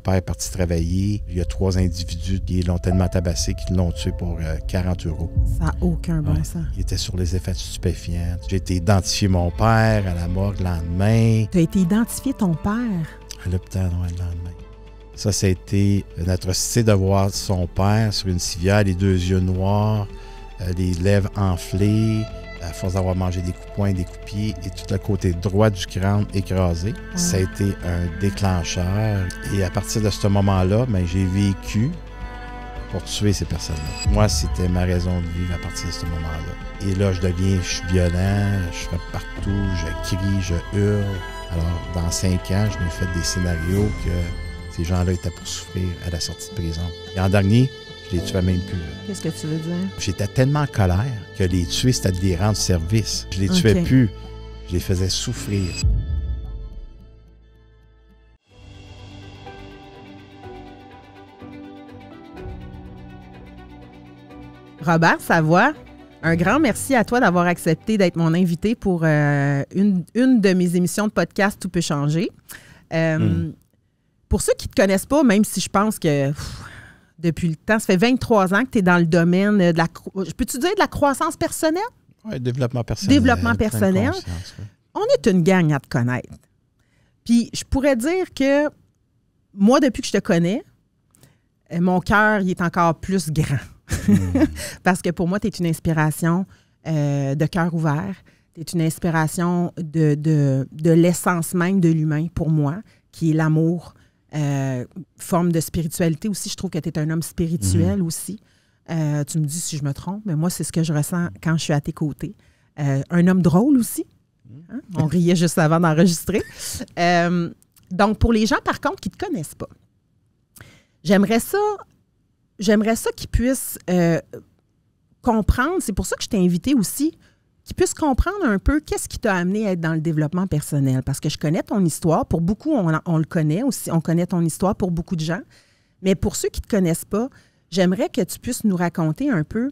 père est parti travailler. Il y a trois individus qui l'ont tellement tabassé qu'ils l'ont tué pour 40 euh, euros. Ça n'a aucun bon sens. Il était sur les effets stupéfiants. J'ai été identifié mon père à la mort le lendemain. Tu as été identifié ton père? À l'hôpital, le lendemain. Ça, ça a été une euh, atrocité de voir son père sur une civière, les deux yeux noirs, euh, les lèvres enflées à force d'avoir mangé des coups poing, des coups et tout le côté droit du crâne écrasé. Ça a été un déclencheur. Et à partir de ce moment-là, ben, j'ai vécu pour tuer ces personnes-là. Moi, c'était ma raison de vivre à partir de ce moment-là. Et là, je deviens, je suis violent, je frappe partout, je crie, je hurle. Alors, dans cinq ans, je me fais des scénarios que ces gens-là étaient pour souffrir à la sortie de prison. Et en dernier, je les tuais même plus. Qu'est-ce que tu veux dire? J'étais tellement en colère que les tuer, c'était de les rendre service. Je les tuais plus. Je les faisais souffrir. Robert Savoie, un grand merci à toi d'avoir accepté d'être mon invité pour euh, une, de mes émissions de podcast Tout peut changer. Euh, hmm. Pour ceux qui ne te connaissent pas, même si je pense que depuis le temps. Ça fait 23 ans que tu es dans le domaine euh, de la. Euh, peux-tu dire de la croissance personnelle? Oui, développement personnel. Développement personnel. On est une gang à te connaître. Puis je pourrais dire que moi, depuis que je te connais, euh, mon cœur est encore plus grand. Hmm. Parce que pour moi, tu es une inspiration de cœur ouvert. Tu es une inspiration de, de, de l'essence même de l'humain pour moi, qui est l'amour, euh, forme de spiritualité aussi. Je trouve que tu es un homme spirituel mhm. aussi. Euh, tu me dis si je me trompe, mais moi, c'est ce que je ressens quand je suis à tes côtés. Euh, un homme drôle aussi. Mhm. Hein? On riait juste avant d'enregistrer. donc, pour les gens, par contre, qui ne te connaissent pas, j'aimerais ça, j'aimerais ça qu'ils puissent comprendre. C'est pour ça que je t'ai invité aussi qui puisse comprendre un peu qu'est-ce qui t'a amené à être dans le développement personnel. Parce que je connais ton histoire. Pour beaucoup, on, le connaît aussi. On connaît ton histoire pour beaucoup de gens. Mais pour ceux qui ne te connaissent pas, j'aimerais que tu puisses nous raconter un peu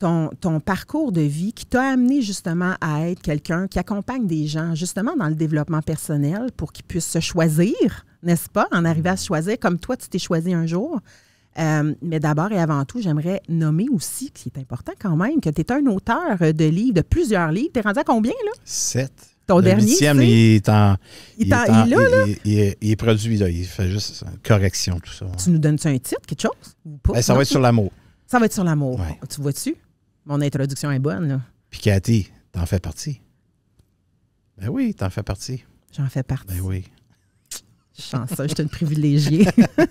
ton, parcours de vie qui t'a amené justement à être quelqu'un qui accompagne des gens justement dans le développement personnel pour qu'ils puissent se choisir, n'est-ce pas, en arriver à se choisir comme toi, tu t'es choisi un jour. Euh, mais d'abord et avant tout, j'aimerais nommer aussi, qui est important quand même, que tu es un auteur de livres, de plusieurs livres. Tu es rendu à combien, là? Sept. Ton dernier. il est Il, est, il est, produit, Il fait juste correction, tout ça. Tu nous donnes-tu un titre, quelque chose? Ben, ça, va être sur l'amour. Ça va être sur l'amour. Tu vois-tu? Mon introduction est bonne, là. Puis Cathy, t'en fais partie. Ben oui, t'en fais partie. J'en fais partie. Ben oui je j'étais une privilégiée.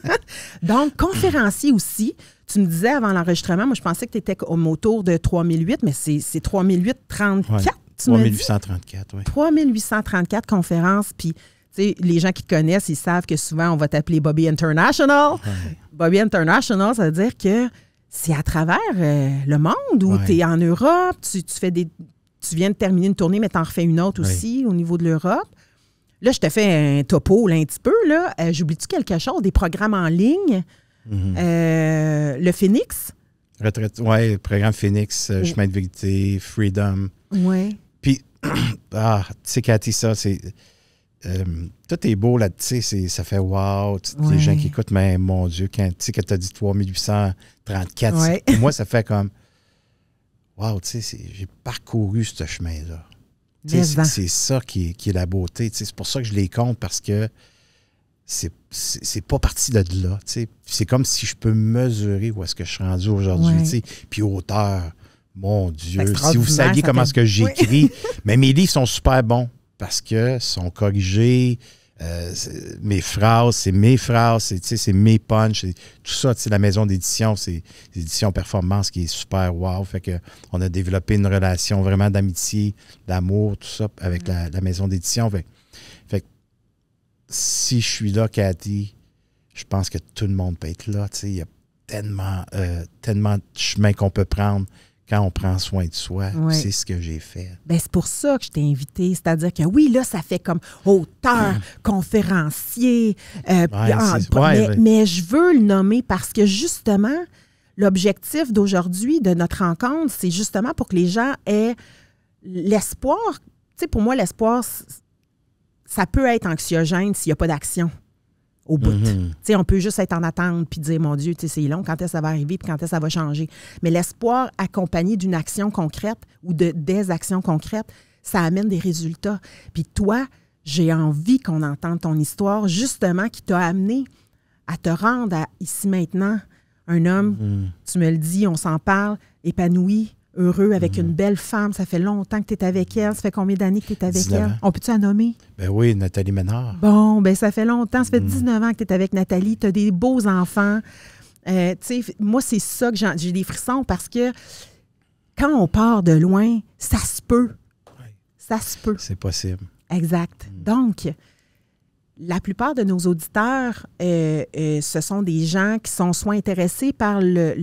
Donc, conférencier aussi. Tu me disais avant l'enregistrement, moi, je pensais que tu étais autour de 3008, mais c'est 3008-34. 3834, oui. 3834 conférences. Puis, tu sais, les gens qui te connaissent, ils savent que souvent, on va t'appeler Bobby International. Bobby International, ça veut dire que c'est à travers euh, le monde où tu es en Europe, tu, tu, fais des. Tu viens de terminer une tournée, mais tu en refais une autre aussi au niveau de l'Europe. Là, je t'ai fait un topo là, un petit peu. Là. Euh, j'oublie-tu quelque chose? Des programmes en ligne? Mhm. Euh, le Phoenix? Retraite, oui, programme Phoenix, euh, chemin de vérité, Freedom. Oui. Puis, ah, tu sais, Cathy, ça, c'est. tout est beau là, tu sais, ça fait wow, les gens qui écoutent, mais mon Dieu, quand tu as dit 3834, 1834. moi, ça fait comme wow, tu sais, j'ai parcouru ce chemin-là. C'est ça qui est, la beauté. C'est pour ça que je les compte parce que c'est pas parti de là. C'est comme si je peux mesurer où est-ce que je suis rendu aujourd'hui. Puis auteur, mon Dieu, si vous saviez comment est-ce que j'écris, mais mes livres sont super bons parce que sont corrigés, euh, mes phrases, c'est mes phrases, c'est mes punchs, tout ça. La maison d'édition, c'est l'édition performance qui est super wow. Fait que on a développé une relation vraiment d'amitié, d'amour, tout ça avec la, maison d'édition. Fait, si je suis là, Cathy, je pense que tout le monde peut être là. Il y a tellement, euh, tellement de chemins qu'on peut prendre quand on prend soin de soi, c'est ce que j'ai fait. Ben, c'est pour ça que je t'ai invité. C'est-à-dire que oui, là, ça fait comme auteur, hum. conférencier, euh, mais, mais, je veux le nommer parce que justement, l'objectif d'aujourd'hui, de notre rencontre, c'est justement pour que les gens aient l'espoir. Tu sais, pour moi, l'espoir, ça peut être anxiogène s'il n'y a pas d'action au bout. Mhm. On peut juste être en attente puis dire, mon Dieu, c'est long, quand est-ce que ça va arriver quand est-ce que ça va changer. Mais l'espoir accompagné d'une action concrète ou de des actions concrètes, ça amène des résultats. Puis toi, j'ai envie qu'on entende ton histoire, justement, qui t'a amené à te rendre ici maintenant, un homme, mhm. tu me le dis, on s'en parle, épanoui, heureux avec mhm. une belle femme. Ça fait longtemps que tu es avec elle. Ça fait combien d'années que tu es avec elle? On peut-tu la nommer? Ben oui, Nathalie Ménard. Bon, ben ça fait longtemps. Ça fait 19 mhm. ans que tu es avec Nathalie. Tu as des beaux enfants. Euh, moi, c'est ça que j'ai des frissons parce que quand on part de loin, ça se peut. Ça se peut. C'est possible. Exact. Mhm. Donc, la plupart de nos auditeurs, euh, euh, ce sont des gens qui sont soit intéressés par le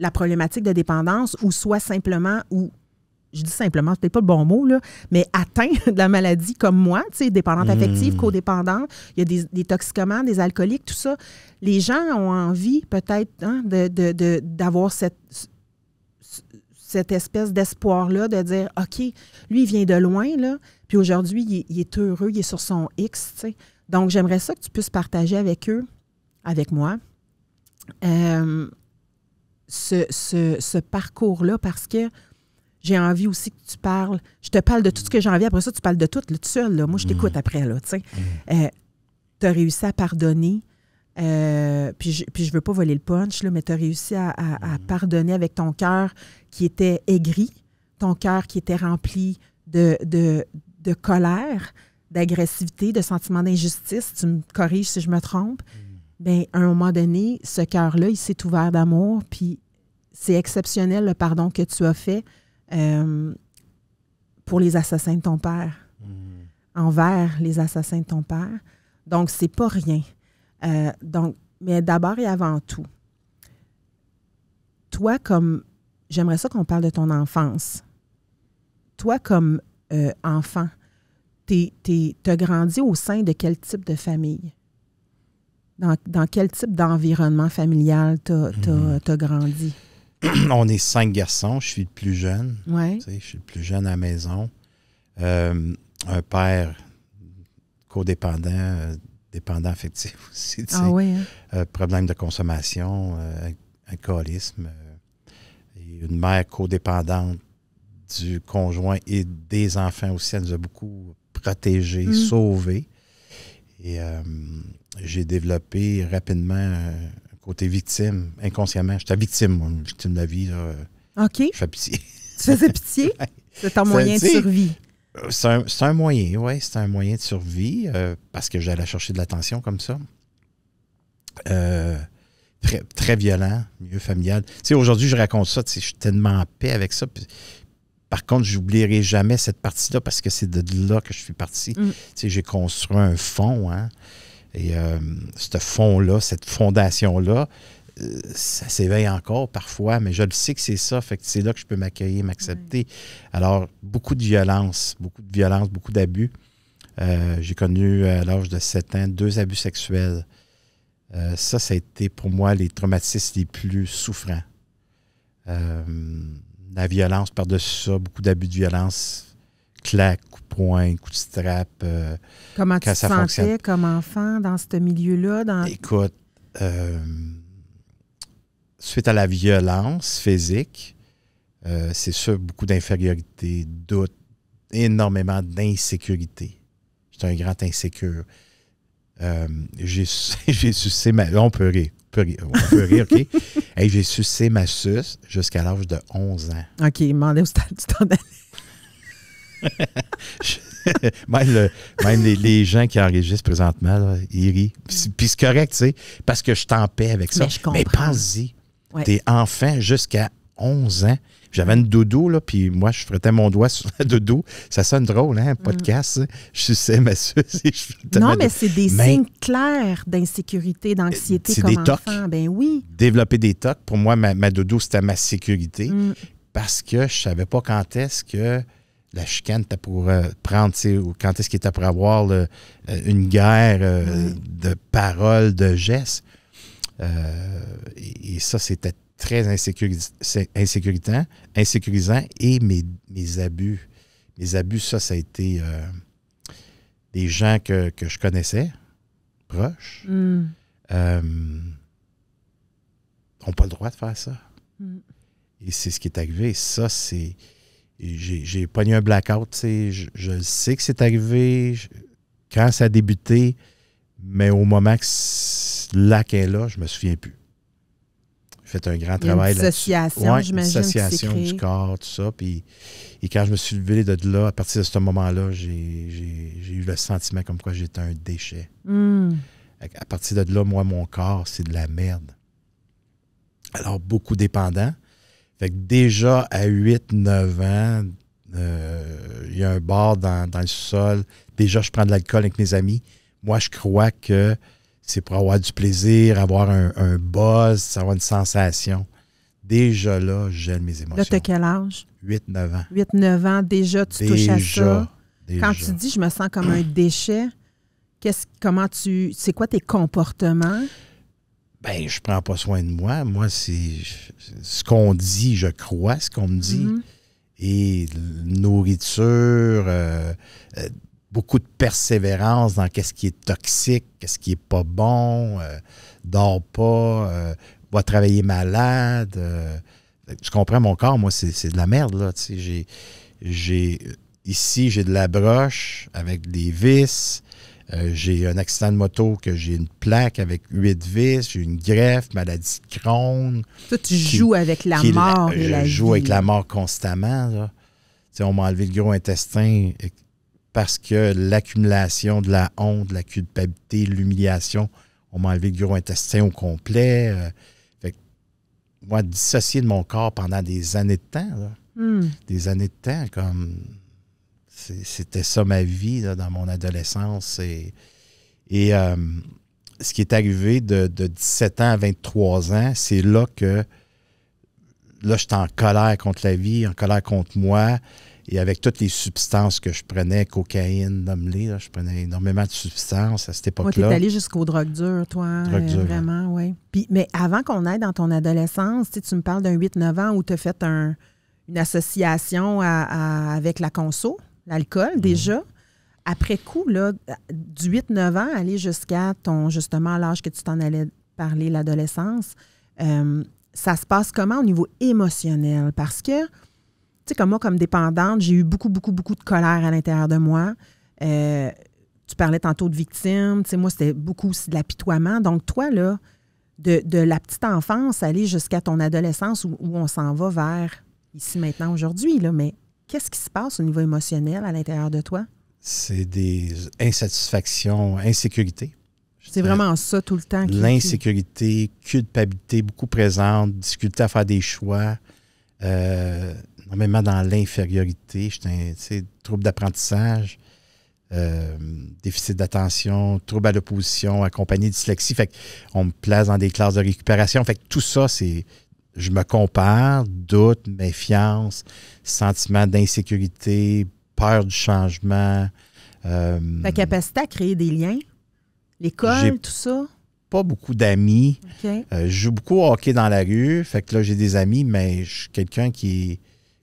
la problématique de dépendance ou soit simplement ou je dis simplement, n'est pas le bon mot, mais atteint de la maladie comme moi, tu sais, dépendante hmm. affective, codépendante, il y a des, des, toxicomanes, des alcooliques, tout ça. Les gens ont envie peut-être hein, de, d'avoir cette, cette espèce d'espoir-là, de dire, OK, lui, il vient de loin, là, puis aujourd'hui, il, est heureux, il est sur son X, tu sais. Donc, j'aimerais ça que tu puisses partager avec eux, avec moi, euh, ce, parcours-là parce que j'ai envie aussi que tu parles. Je te parle de tout ce que j'ai envie. Après ça, tu parles de tout, là, tout seul. Là. Moi, je mm. t'écoute après, tu mm. euh, as réussi à pardonner. Euh, puis, je, puis je veux pas voler le punch, là, mais tu as réussi à, mm. pardonner avec ton cœur qui était aigri, ton cœur qui était rempli de, de, colère, d'agressivité, de sentiment d'injustice. Tu me corriges si je me trompe ben à un moment donné, ce cœur-là, il s'est ouvert d'amour, puis c'est exceptionnel le pardon que tu as fait euh, pour les assassins de ton père, mm. envers les assassins de ton père. Donc, c'est pas rien. Euh, donc, mais d'abord et avant tout, toi, comme. J'aimerais ça qu'on parle de ton enfance. Toi, comme euh, enfant, tu as grandi au sein de quel type de famille? Dans, quel type d'environnement familial t'as as, mhm. grandi? On est cinq garçons, je suis le plus jeune. Ouais. je suis le plus jeune à la maison. Euh, un père codépendant, euh, dépendant affectif aussi. ah oui, hein? euh, problème de consommation, alcoolisme. et une mère codépendante du conjoint et des enfants aussi. Elle nous a beaucoup protégés, mm. sauvés. Et j'ai développé rapidement euh, un côté victime, inconsciemment. J'étais victime, moi, victime de la vie. OK. Je fais pitié. Tu faisais pitié? C'est un moyen de survie. C'est un, moyen, oui. C'est un moyen de survie parce que j'allais chercher de l'attention comme ça. Euh, très, très, violent, milieu familial. Tu aujourd'hui, je raconte ça, je suis tellement en paix avec ça. par contre, je n'oublierai jamais cette partie-là parce que c'est de là que je suis parti. Mm. j'ai construit un fond, hein, et euh, ce fond-là, cette fondation-là, euh, ça s'éveille encore parfois, mais je le sais que c'est ça, fait que c'est là que je peux m'accueillir, m'accepter. Alors, beaucoup de violence, beaucoup de violence, beaucoup d'abus. Euh, j'ai connu à l'âge de 7 ans deux abus sexuels. ça, ça a été pour moi les traumatismes les plus souffrants. la violence par-dessus ça, beaucoup d'abus de violence claque, coup de poing, coup de strap. Euh, comment tu te comme enfant dans ce milieu-là? Dans... Écoute, euh, suite à la violence physique, euh, c'est sûr, beaucoup d'infériorité, doute, énormément d'insécurité. J'étais un grand insécure. j'ai sucé ma... On peut rire. On peut rire, OK? j'ai sucé ma suce jusqu'à l'âge de 11 ans. OK, demandait où tu t'en allais. même, les, gens qui enregistrent présentement, là, ils rient. Mm. Puis, c'est correct, tu sais, parce que je t'en paix avec ça. Mais, Mais pense-y. T'es enfant jusqu'à 11 ans. J'avais une doudou, là, puis moi, je frottais mon doigt sur la doudou. Ça sonne drôle, hein, mm. podcast. Hein. Je sais ma non, mais c'est des signes clairs d'insécurité, d'anxiété comme des Tocs. Ben oui. Développer des tocs, pour moi, ma, doudou, c'était ma sécurité mm. parce que je savais pas quand est-ce que la chicane, t'as pour euh, prendre prendre, quand est-ce qu'il était pour avoir euh, une guerre euh, de paroles, de gestes. et, ça, c'était très insécurisant, insécurisant. Et mes, abus, mes abus, ça, ça a été des gens que, je connaissais, proches, n'ont mm. pas le droit de faire ça. Mm. Et c'est ce qui est arrivé. Ça, c'est j'ai pogné un blackout. Je, je, sais que c'est arrivé quand ça a débuté, mais au moment que lac est là, je me souviens plus. J'ai fait un grand travail là Association, ouais, j'imagine. Association du corps, tout ça. Puis, et quand je me suis levé de là, à partir de ce moment-là, j'ai eu le sentiment comme quoi j'étais un déchet. Hmm. à partir de là, moi, mon corps, c'est de la merde. Alors, beaucoup dépendant. Fait que déjà à 8-9 ans, euh, il y a un bord dans, dans, le sol. Déjà, je prends de l'alcool avec mes amis. Moi, je crois que c'est pour avoir du plaisir, avoir un, un buzz, avoir une sensation. Déjà là, j'aime mes émotions. Là, t'as quel âge? 8-9 ans. 8-9 ans, déjà, tu touches à ça. Quand tu dis « je me sens comme un déchet », comment tu... C'est quoi tes comportements? ben je prends pas soin de moi. Moi, c'est ce qu'on dit, je crois ce qu'on me dit. Mm-hmm. Et nourriture, euh, euh, beaucoup de persévérance dans qu'est-ce qui est toxique, qu'est-ce qui est pas bon, euh, dors pas, euh, va travailler malade. je comprends mon corps, moi, c'est de la merde, là. J'ai ici, j'ai de la broche avec des vis euh, j'ai un accident de moto que j'ai une plaque avec huit vis, j'ai une greffe, maladie de Crohn. Toi, tu joues avec la mort. la je joue avec la mort constamment. Là. On m'a enlevé le gros intestin parce que l'accumulation de la honte, de la culpabilité, l'humiliation, on m'a enlevé le gros intestin au complet. Euh. moi, dissocié de mon corps pendant des années de temps, hmm. des années de temps, comme c'était ça ma vie dans mon adolescence. Et, et euh, ce qui est arrivé de, 17 ans à 23 ans, c'est là que là, j'étais en colère contre la vie, en colère contre moi. Et avec toutes les substances que je prenais, cocaïne, nommée, je prenais énormément de substances à cette époque-là. Tu tu allé jusqu'aux drogues dures, toi, hein, vraiment, oui. Mais avant qu'on aille dans ton adolescence, tu me parles d'un 8-9 ans où tu as fait une association avec la conso l'alcool mhm. déjà. Après coup, là, du 8-9 ans, aller jusqu'à ton justement l'âge que tu t'en allais parler, l'adolescence, euh, ça se passe comment au niveau émotionnel? Parce que, tu sais, comme moi, comme dépendante, j'ai eu beaucoup, beaucoup, beaucoup de colère à l'intérieur de moi. Euh, tu parlais tantôt de victime. Tu sais, moi, c'était beaucoup de l'apitoiement. Donc, toi, là, de, la petite enfance, aller jusqu'à ton adolescence où, où on s'en va vers ici, maintenant, aujourd'hui, là, mais Qu'est-ce qui se passe au niveau émotionnel à l'intérieur de toi? C'est des insatisfactions, insécurité. C'est vraiment ça tout le temps. L'insécurité, culpabilité beaucoup présente, difficulté à faire des choix, euh, dans l'infériorité, trouble d'apprentissage, euh, déficit d'attention, trouble à l'opposition, accompagné de dyslexie. Fait on me place dans des classes de récupération. Fait que tout ça, c'est je me compare, doute, méfiance, sentiment d'insécurité, peur du changement. Euh, capacité à créer des liens, l'école, tout ça? Pas beaucoup d'amis. Euh, je joue beaucoup au hockey dans la rue. Fait que là, j'ai des amis, mais je suis quelqu'un qui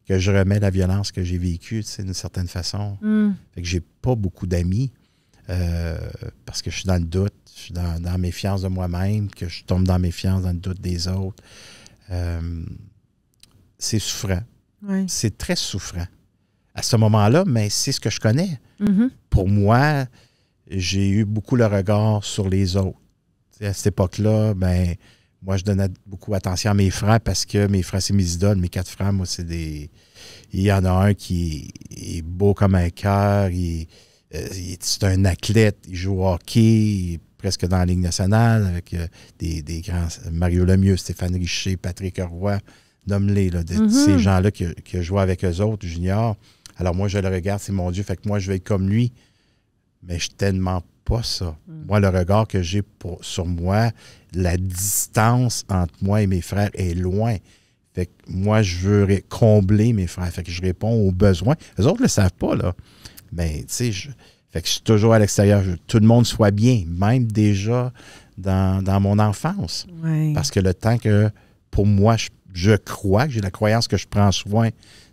que je remets la violence que j'ai vécue, d'une certaine façon. Hmm. Fait que j'ai pas beaucoup d'amis euh, parce que je suis dans le doute, je suis dans, la méfiance de moi-même, que je tombe dans méfiance, dans le doute des autres. Euh, c'est souffrant. C'est très souffrant. À ce moment-là, mais c'est ce que je connais. Mm-hmm. Pour moi, j'ai eu beaucoup le regard sur les autres. à cette époque-là, ben, moi, je donnais beaucoup attention à mes frères parce que mes frères, c'est mes idoles. Mes quatre frères, moi, c'est des. Il y en a un qui est beau comme un cœur. Il... Euh, c'est un athlète. Il joue au hockey presque dans la Ligue nationale, avec euh, des, grands Mario Lemieux, Stéphane Richer, Patrick Roy, nomme-les, mhm. ces gens-là qui, qui jouent avec eux autres, juniors. Alors moi, je le regarde, c'est mon Dieu, fait que moi, je vais être comme lui. Mais je suis tellement pas ça. Mm. Moi, le regard que j'ai sur moi, la distance entre moi et mes frères est loin. Fait que moi, je veux combler mes frères. Fait que je réponds aux besoins. Les autres ne le savent pas, là. Mais, tu sais, je... Fait que je suis toujours à l'extérieur. Tout le monde soit bien, même déjà dans, mon enfance. Parce que le temps que, pour moi, je, crois, que j'ai la croyance que je prends soin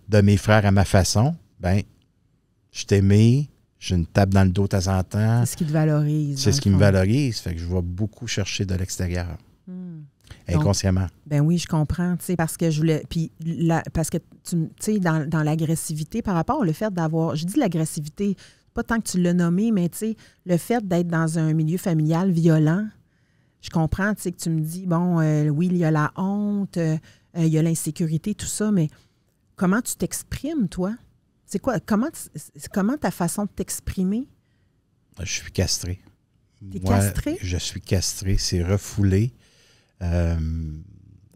de mes frères à ma façon, ben je t'aimais, j'ai une tape dans le dos de temps en temps. C'est ce qui te valorise. C'est ce qui me valorise. Fait que je vais beaucoup chercher de l'extérieur. Inconsciemment. Hmm. ben oui, je comprends, tu parce que je voulais. Puis, parce que, tu sais, dans, dans l'agressivité, par rapport au fait d'avoir. Je dis l'agressivité, pas tant que tu l'as nommé, mais tu sais, le fait d'être dans un milieu familial violent, je comprends, que tu me dis, bon, euh, oui, il y a la honte, euh, euh, il y a l'insécurité, tout ça, mais comment tu t'exprimes, toi? C'est quoi? Comment, comment ta façon de t'exprimer? Je suis castré. T'es castré? Je suis castré, c'est refoulé.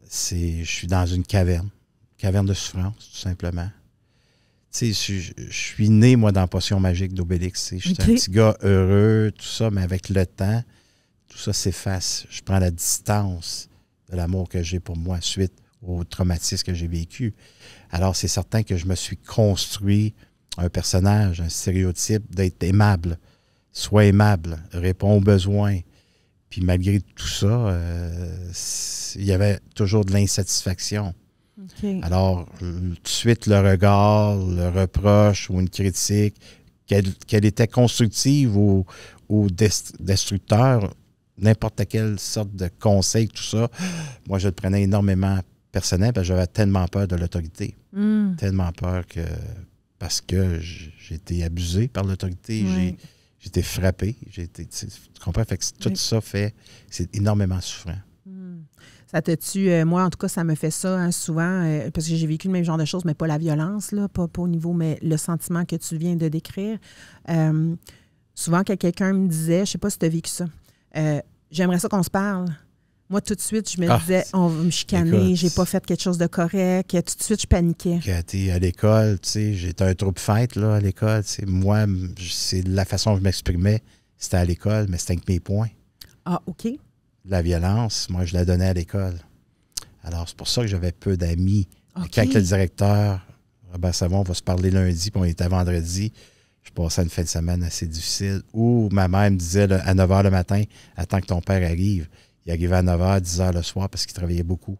c'est, je suis dans une caverne, caverne de souffrance, tout simplement je, suis né, moi, dans Potion magique d'Obélix. Je suis un petit gars heureux, tout ça, mais avec le temps, tout ça s'efface. Je prends la distance de l'amour que j'ai pour moi suite au traumatisme que j'ai vécu. Alors, c'est certain que je me suis construit un personnage, un stéréotype d'être aimable. Sois aimable, réponds aux besoins. Puis malgré tout ça, euh, il y avait toujours de l'insatisfaction. Alors, euh, tout de suite, le regard, le reproche ou une critique, qu'elle était constructive ou, destructeur, n'importe quelle sorte de conseil, tout ça, moi, je le prenais énormément personnel parce que j'avais tellement peur de l'autorité. Hmm. Tellement peur que. Parce que j'ai été abusé par l'autorité, j'ai été frappé, j'ai été. Tu comprends? tout ça fait. C'est énormément souffrant. Ça te tue. Euh, moi, en tout cas, ça me fait ça hein, souvent, euh, parce que j'ai vécu le même genre de choses, mais pas la violence, là, pas, au niveau, mais le sentiment que tu viens de décrire. Euh, souvent, quand quelqu'un me disait, je sais pas si tu as vécu ça, j'aimerais ça qu'on se parle. Moi, tout de suite, je me ah. disais, on va me chicaner, j'ai pas fait quelque chose de correct. Tout de suite, je paniquais. Quand à l'école, tu sais, j'étais un troupe fête, là, à l'école. Moi, c'est la façon dont je m'exprimais, c'était à l'école, mais c'était avec mes points. Ah, OK la violence, moi, je la donnais à l'école. Alors, c'est pour ça que j'avais peu d'amis. Quand le directeur, Robert Savon, on va se parler lundi, puis on était vendredi, je passais une fin de semaine assez difficile, où ma mère me disait à 9 h le matin, attends que ton père arrive. Il arrivait à 9 h, 10 h le soir parce qu'il travaillait beaucoup.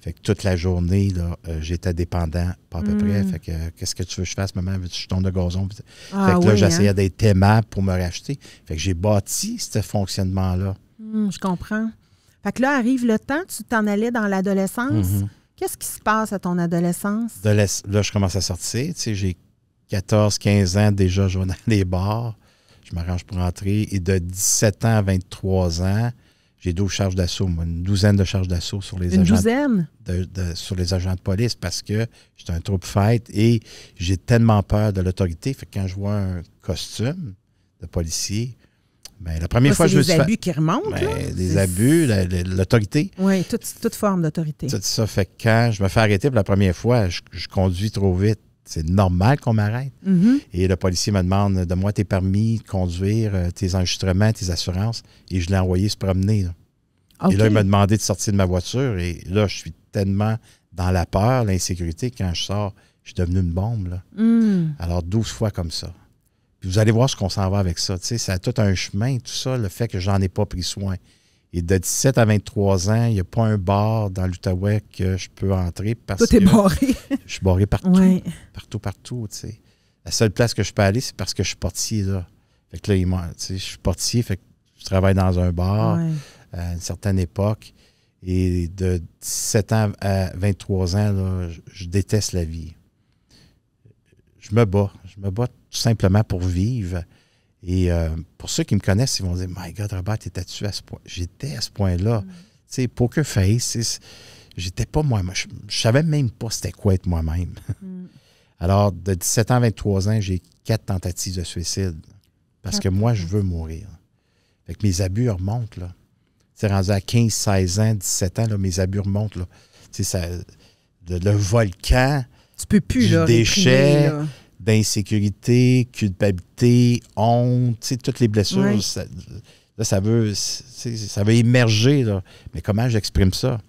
Fait que toute la journée, là, euh, j'étais dépendant, pas à peu près. Hmm. Fait que, euh, qu'est-ce que tu veux que je fasse, maman? veux je tombe de gazon? fait ah que là, hein. j'essayais d'être aimable pour me racheter. Fait que j'ai bâti ce fonctionnement-là. Hmm, je comprends. Fait que là, arrive le temps, tu t'en allais dans l'adolescence. Mhm. Qu'est-ce qui se passe à ton adolescence? là, je commence à sortir. Tu sais, j'ai 14, 15 ans déjà, je vais dans les bars. Je m'arrange pour entrer. Et de 17 ans à 23 ans, j'ai 12 charges d'assaut, une douzaine de charges d'assaut sur les agents. De, sur les agents de police parce que j'étais un troupe fête et j'ai tellement peur de l'autorité. Fait que quand je vois un costume de policier, ben, la première fois, je abus qui remontent. Ben, des abus, l'autorité. Oui, toute, forme d'autorité. ça fait que quand je me fais arrêter pour la première fois, je, conduis trop vite. C'est normal qu'on m'arrête. Mm-hmm. Et le policier me demande de moi tes permis de conduire, euh, tes enregistrements, tes assurances. Et je l'ai envoyé se promener. Et là, il m'a demandé de sortir de ma voiture. Et là, je suis tellement dans la peur, l'insécurité, quand je sors, je suis devenu une bombe. Là. Mm. Alors, 12 fois comme ça vous allez voir ce qu'on s'en va avec ça. Tu sais, ça a tout un chemin, tout ça, le fait que j'en ai pas pris soin. Et de 17 à 23 ans, il n'y a pas un bar dans l'Outaouais que je peux entrer parce tout est que. barré. je suis barré partout. Partout, partout, tu sais. La seule place que je peux aller, c'est parce que je suis portier, là. Fait que là, il je suis portier, fait que je travaille dans un bar à une certaine époque. Et de 17 ans à 23 ans, là, je déteste la vie. Je me bats, je me bats tout simplement pour vivre. Et euh, pour ceux qui me connaissent, ils vont dire My God, Robert, étais-tu à ce point J'étais à ce point-là. Mm. Tu sais, poker face, j'étais pas moi-même. Je, ne savais même pas c'était quoi être moi-même. Mm. Alors, de 17 ans 23 ans, j'ai quatre tentatives de suicide parce que moi, je veux mourir. Fait que mes abus remontent, là. C'est rendu à 15, 16 ans, 17 ans, là, mes abus remontent, là. Ça, le, volcan, tu peux plus, déchet, d'insécurité, culpabilité, honte, toutes les blessures. Ça, veut, ça émerger. Mais comment j'exprime ça?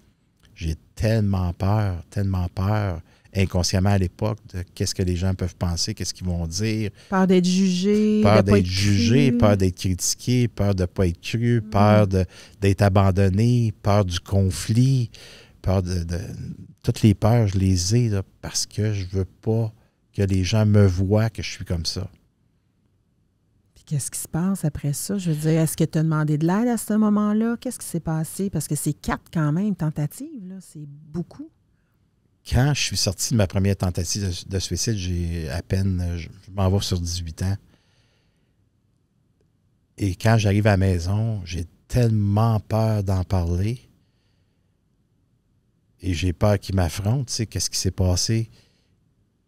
J'ai tellement peur, tellement peur inconsciemment à l'époque de qu'est-ce que les gens peuvent penser, qu'est-ce qu'ils vont dire. Peur d'être jugé. Peur d'être jugé, peur d'être critiqué, peur de ne pas être cru, peur d'être abandonné, peur du conflit, peur de, Toutes les peurs, je les ai parce que je veux pas que les gens me voient que je suis comme ça. qu'est-ce qui se passe après ça? Je veux dire, est-ce que tu as demandé de l'aide à ce moment-là? Qu'est-ce qui s'est passé? Parce que c'est quatre quand même tentatives, c'est beaucoup. Quand je suis sorti de ma première tentative de, suicide, j'ai à peine, je, m'en vais sur 18 ans. Et quand j'arrive à la maison, j'ai tellement peur d'en parler. Et j'ai peur qu'il m'affronte, qu'est-ce qui s'est passé?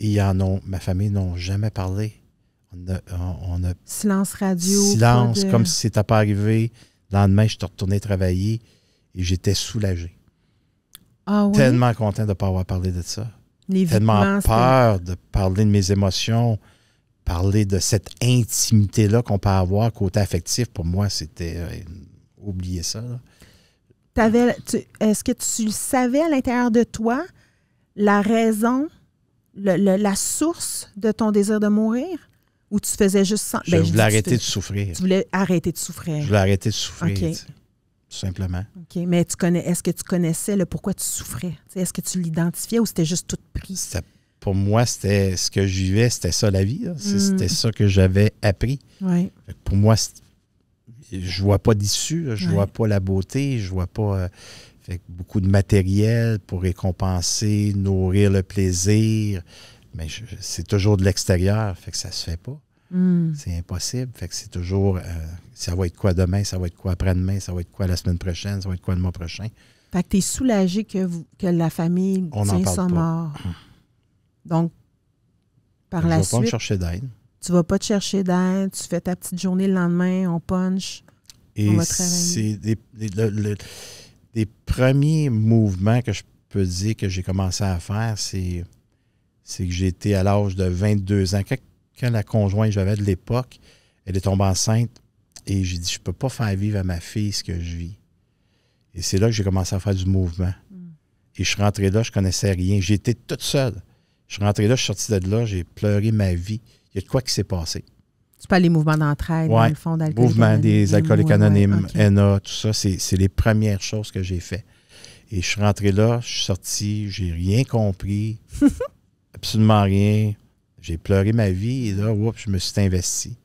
ils en ma famille n'ont jamais parlé. On a, silence radio. Silence, comme si n'était pas arrivé. Le lendemain, je suis retourné travailler et j'étais soulagé. Ah Tellement content de ne pas avoir parlé de ça. Tellement peur de parler de mes émotions, parler de cette intimité-là qu'on peut avoir côté affectif. Pour moi, c'était euh, oublier ça. Est-ce que tu savais à l'intérieur de toi la raison la source de ton désir de mourir? Ou tu faisais juste... Je, ben, voulais arrêter de souffrir. Tu voulais arrêter de souffrir. Je voulais arrêter de souffrir. Tout simplement. Mais tu connais, est-ce que tu connaissais le pourquoi tu souffrais? est-ce que tu l'identifiais ou c'était juste tout pris? pour moi, c'était ce que je vivais, c'était ça la vie. Mm. C'était ça que j'avais appris. Pour moi, je vois pas d'issue, je ne vois pas la beauté, je vois pas. Euh, avec beaucoup de matériel pour récompenser, nourrir le plaisir. Mais c'est toujours de l'extérieur, fait que ça se fait pas. Hmm. C'est impossible. Fait que c'est toujours euh, ça va être quoi demain, ça va être quoi après-demain, ça va être quoi la semaine prochaine, ça va être quoi le mois prochain. Fait que tu es soulagé que, vous, que la famille On tient son mort. Donc, par la suite. Tu vas pas me chercher d'aide. Tu vas pas te chercher d'aide, tu fais ta petite journée le lendemain, on punch. Et on va travailler des premiers mouvements que je peux dire que j'ai commencé à faire, c'est, c'est que j'étais à l'âge de 22 ans. Quand, la conjointe que j'avais de l'époque, elle est tombée enceinte et j'ai dit, je ne peux pas faire vivre à ma fille ce que je vis. Et c'est là que j'ai commencé à faire du mouvement. Mm. Et je suis rentré là, je ne connaissais rien. J'étais toute seule. Je suis rentré là, je suis sorti de là, j'ai pleuré ma vie. Il y a de quoi qui s'est passé. Tu parles des mouvements d'entraide, dans le fond, d'alcool. Mouvement des alcooliques anonymes, ouais, NA, tout ça, c'est les premières choses que j'ai fait. Et je suis rentré là, je suis sorti, j'ai rien compris, absolument rien. J'ai pleuré ma vie et là, oups, je me suis investi.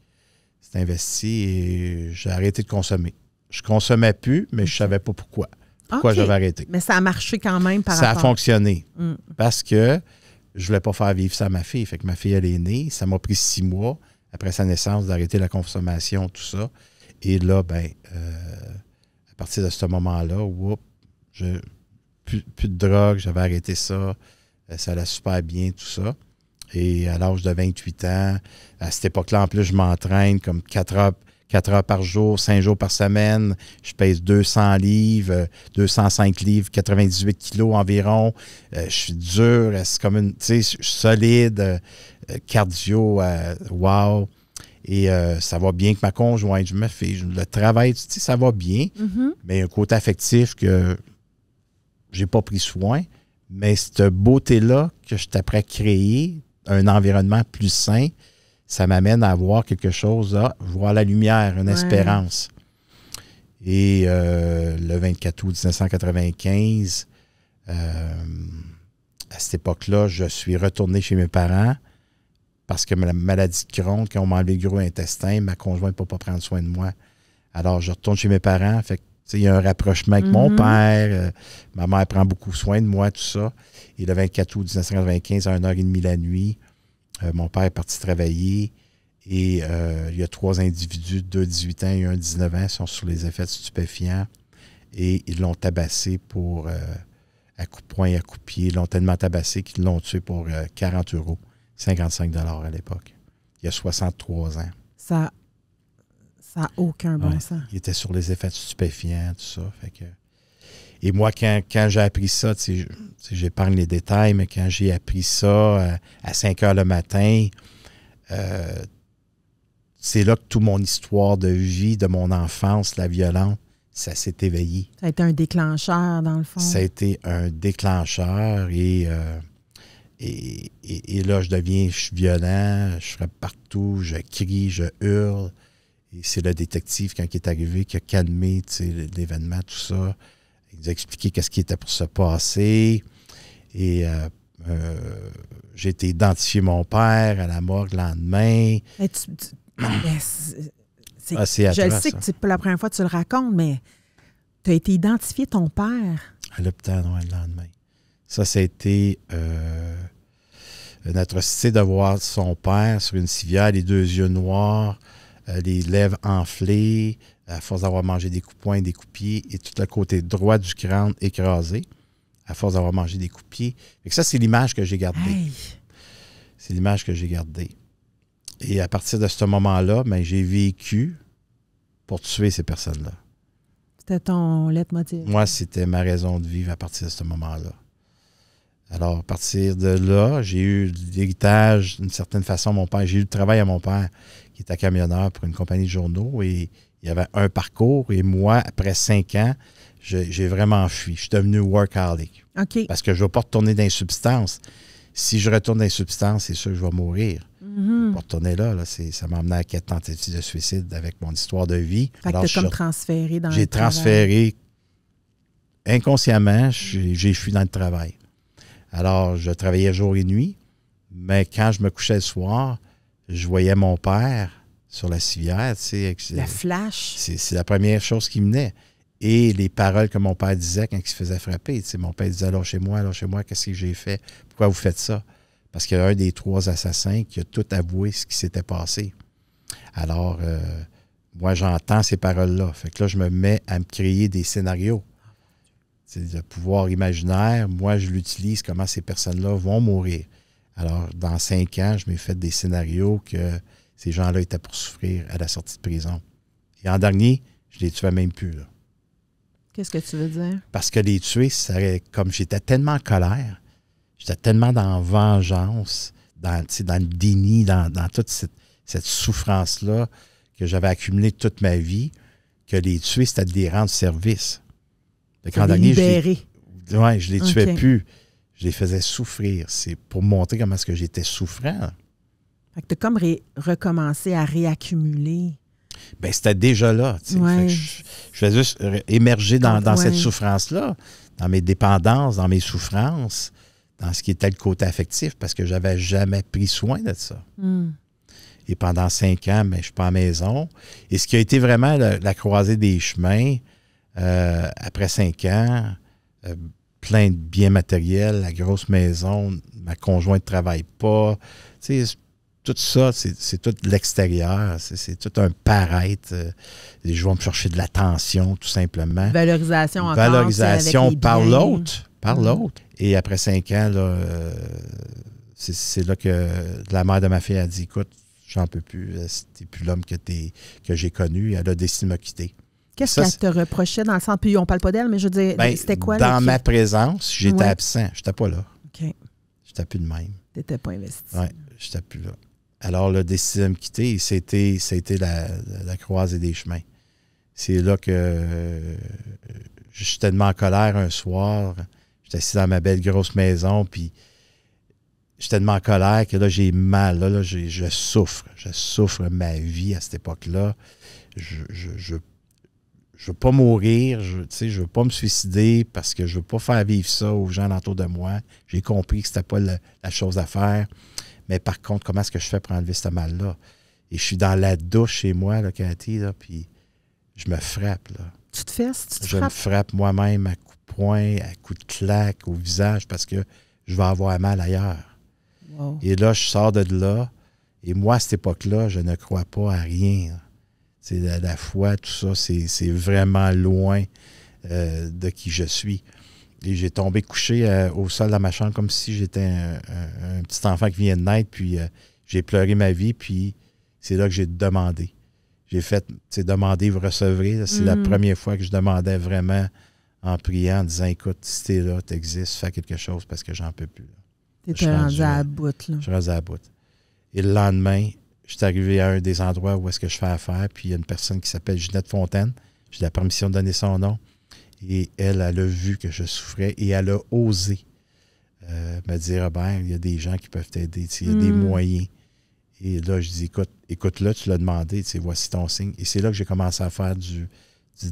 C'est investi et j'ai arrêté de consommer. Je consommais plus, mais je savais pas pourquoi. Pourquoi j'avais arrêté. Mais ça a marché quand même par Ça a fonctionné. Mm. Parce que je voulais pas faire vivre ça à ma fille. Fait que ma fille, elle est née. Ça m'a pris six mois après sa naissance, d'arrêter la consommation, tout ça. Et là, ben, euh, à partir de ce moment-là, je, plus, plus, de drogue, j'avais arrêté ça, euh, ça allait super bien, tout ça. Et à l'âge de 28 ans, à cette époque-là, en plus, je m'entraîne comme quatre heures, Quatre heures par jour, cinq jours par semaine. Je pèse 200 livres, 205 euh, livres, 98 kilos environ. Euh, je suis dur, euh, c'est comme une, je suis solide, cardio, wow. Et ça va bien que ma conjointe, je me fais, le travail, ça va bien. Mm-hmm. Mais un côté affectif que j'ai pas pris soin. Mais cette beauté-là que je t'apprends à créer, un environnement plus sain, ça m'amène à voir quelque chose, à ah, voir la lumière, une espérance. Et euh, le 24 août 1995, euh, à cette époque-là, je suis retourné chez mes parents parce que la maladie de Crohn, quand on m'a enlevé le gros intestin, ma conjointe ne peut pas prendre soin de moi. Alors, je retourne chez mes parents. il y a un rapprochement avec mon mhm. père. Euh, ma mère prend beaucoup soin de moi, tout ça. Et le 24 août 1995, à 1h30 la nuit, euh, mon père est parti travailler et euh, il y a trois individus, deux 18 ans et un 19 ans, sont sur les effets stupéfiants et ils l'ont tabassé pour euh, à coup de poing et à coup de pied. Ils l'ont tellement tabassé qu'ils l'ont tué pour 40 euros, 55 dollars à l'époque. Il y a 63 ans. Ça n'a ça aucun bon sens. Il était sur les effets stupéfiants, tout ça. Fait que et moi, quand, j'ai appris ça, j'épargne les détails, mais quand j'ai appris ça euh, à 5 heures le matin, euh, c'est là que toute mon histoire de vie, de mon enfance, la violence, ça s'est éveillé. Ça a été un déclencheur, dans le fond. Ça a été un déclencheur et, euh, et, là, je deviens, violent, je frappe partout, je crie, je hurle. Et c'est le détective, quand il est arrivé, qui a calmé l'événement, tout ça ils expliqué qu'est-ce qui était pour se passer. Et euh, euh, j'ai été identifié mon père à la mort le lendemain. Mais tu, ah, je sais que c'est pas la première fois que tu le racontes, mais tu as été identifié ton père. À l'hôpital, le lendemain. Ça, ça a été euh, une atrocité de voir son père sur une civière, les deux yeux noirs, les lèvres enflées, à force d'avoir mangé des coups de des coupiers et tout le côté droit du crâne écrasé, à force d'avoir mangé des coupiers, Et ça, c'est l'image que j'ai gardée. C'est l'image que j'ai gardée. Et à partir de ce moment-là, ben, j'ai vécu pour tuer ces personnes-là. C'était ton leitmotiv. Moi, c'était ma raison de vivre à partir de ce moment-là. Alors, à partir de là, j'ai eu l'héritage d'une certaine façon. Mon père, j'ai eu le travail à mon père, qui était camionneur pour une compagnie de journaux, et il y avait un parcours et moi, après cinq ans, j'ai vraiment fui. Je suis devenu workaholic. Parce que je ne vais pas retourner dans les substances. Si je retourne dans les substances, c'est sûr que je vais mourir. ne mm-hmm. vais Pour retourner là, ça m'a amené à quatre tentatives de suicide avec mon histoire de vie. Fait que tu transféré dans J'ai transféré inconsciemment, j'ai fui dans le travail. Alors, je travaillais jour et nuit, mais quand je me couchais le soir, je voyais mon père sur la civière. Tu sais, la euh, flash. C'est la première chose qui venait. Et les paroles que mon père disait quand il se faisait frapper. Tu sais, mon père disait Alors chez moi, alors chez moi, qu'est-ce que j'ai fait Pourquoi vous faites ça Parce qu'il y a un des trois assassins qui a tout avoué ce qui s'était passé. Alors, euh, moi, j'entends ces paroles-là. Fait que là, je me mets à me créer des scénarios. C'est le pouvoir imaginaire. Moi, je l'utilise, comment ces personnes-là vont mourir. Alors, dans cinq ans, je m'ai fait des scénarios que ces gens-là étaient pour souffrir à la sortie de prison. Et en dernier, je les tuais même plus. Qu'est-ce que tu veux dire? Parce que les tuer, comme j'étais tellement en colère, j'étais tellement dans vengeance, dans, dans le déni, dans, toute cette, souffrance-là que j'avais accumulée toute ma vie, que les tuer, c'était de les rendre service. Le dernier, je les, les tuais plus. Je les faisais souffrir. C'est pour montrer comment est-ce que j'étais souffrant. Fait que tu as comme recommencé à réaccumuler. Ben, c'était déjà là. Je, suis vais juste émerger dans, cette souffrance-là, dans mes dépendances, dans mes souffrances, dans ce qui était le côté affectif, parce que j'avais jamais pris soin de ça. Hmm. Et pendant cinq ans, je ben, je suis pas à maison. Et ce qui a été vraiment la croisée des chemins, euh, après cinq ans, euh, plein de biens matériels, la grosse maison, ma conjointe ne travaille pas. Tu tout ça, c'est tout l'extérieur, c'est tout un paraître. Les gens vont me chercher de l'attention, tout simplement. Valorisation en Valorisation par l'autre. Par mm-hmm. l'autre. Et après cinq ans, euh, c'est là que la mère de ma fille a dit Écoute, j'en peux plus, c'était euh, plus l'homme que, es, que j'ai connu. Elle a décidé de me quitter. Qu'est-ce qu'elle te reprochait dans le sens? Puis on parle pas d'elle, mais je veux dire, ben, c'était quoi? Dans ma présence, j'étais absent. J'étais pas là. OK. J'étais plus de même. T'étais pas investi. Oui, j'étais plus là. Alors, le décidé de me quitter, c'était, c'était la, la, croisée des chemins. C'est là que je euh, j'étais tellement en colère un soir. J'étais assis dans ma belle grosse maison, puis j'étais tellement en colère que là, j'ai mal. Là, je souffre. Je souffre ma vie à cette époque-là. Je ne je, je, veux pas mourir. Je ne veux pas me suicider parce que je ne veux pas faire vivre ça aux gens autour de moi. J'ai compris que ce n'était pas la chose à faire. Mais par contre, comment est-ce que je fais pour enlever ce mal-là? Et je suis dans la douche chez moi, là, Cathy, là, puis je me frappe. Là. Tu te fesses, tu te Je me frappe moi-même à coups de poing, à coups de claque, au visage, parce que je vais avoir mal ailleurs. Et là, je sors de là. Et moi, à cette époque-là, je ne crois pas à rien. C'est la, la, foi, tout ça, c'est vraiment loin euh, de qui je suis j'ai tombé couché euh, au sol de ma chambre comme si j'étais un, petit enfant qui vient de naître. Puis euh, j'ai pleuré ma vie. Puis c'est là que j'ai demandé. J'ai fait, c'est demander, vous recevrez. C'est la mm. première fois que je demandais vraiment en priant, en disant, écoute, si t'es là, existes, fais quelque chose parce que j'en peux plus. T'étais rendu, à bout. Là. Je suis rendu à bout. Et le lendemain, je suis arrivé à un des endroits où est-ce que je fais affaire. Puis il y a une personne qui s'appelle Ginette Fontaine. J'ai la permission de donner son nom. Et elle, elle a vu que je souffrais et elle a osé euh, me dire Robert, ah il y a des gens qui peuvent t'aider, il y a des hmm. moyens. Et là, je dis écoute, écoute là, tu l'as demandé, voici ton signe. Et c'est là que j'ai commencé à faire du,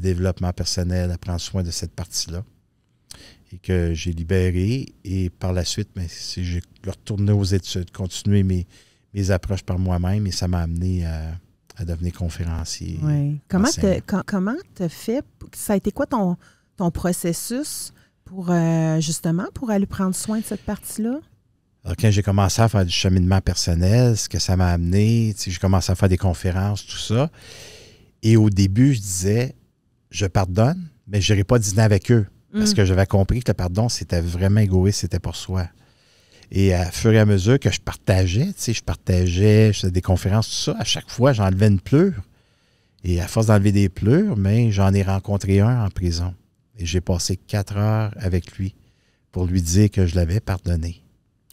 développement personnel, à prendre soin de cette partie-là. Et que j'ai libéré. Et par la suite, mais ben, j'ai retourné aux études, continué mes, mes approches par moi-même et ça m'a amené à, devenir conférencier. Oui. Comment tu comment fait? Ça a été quoi ton, ton processus pour euh, justement pour aller prendre soin de cette partie-là? quand j'ai commencé à faire du cheminement personnel, ce que ça m'a amené, j'ai commencé à faire des conférences, tout ça. Et au début, je disais, je pardonne, mais je n'irai pas dîner avec eux. Parce mm. que j'avais compris que le pardon, c'était vraiment égoïste, c'était pour soi. Et à fur et à mesure que je partageais, tu sais, je partageais, je faisais des conférences, tout ça, à chaque fois, j'enlevais une pleure. Et à force d'enlever des pleurs, mais ben, j'en ai rencontré un en prison. Et j'ai passé quatre heures avec lui pour lui dire que je l'avais pardonné.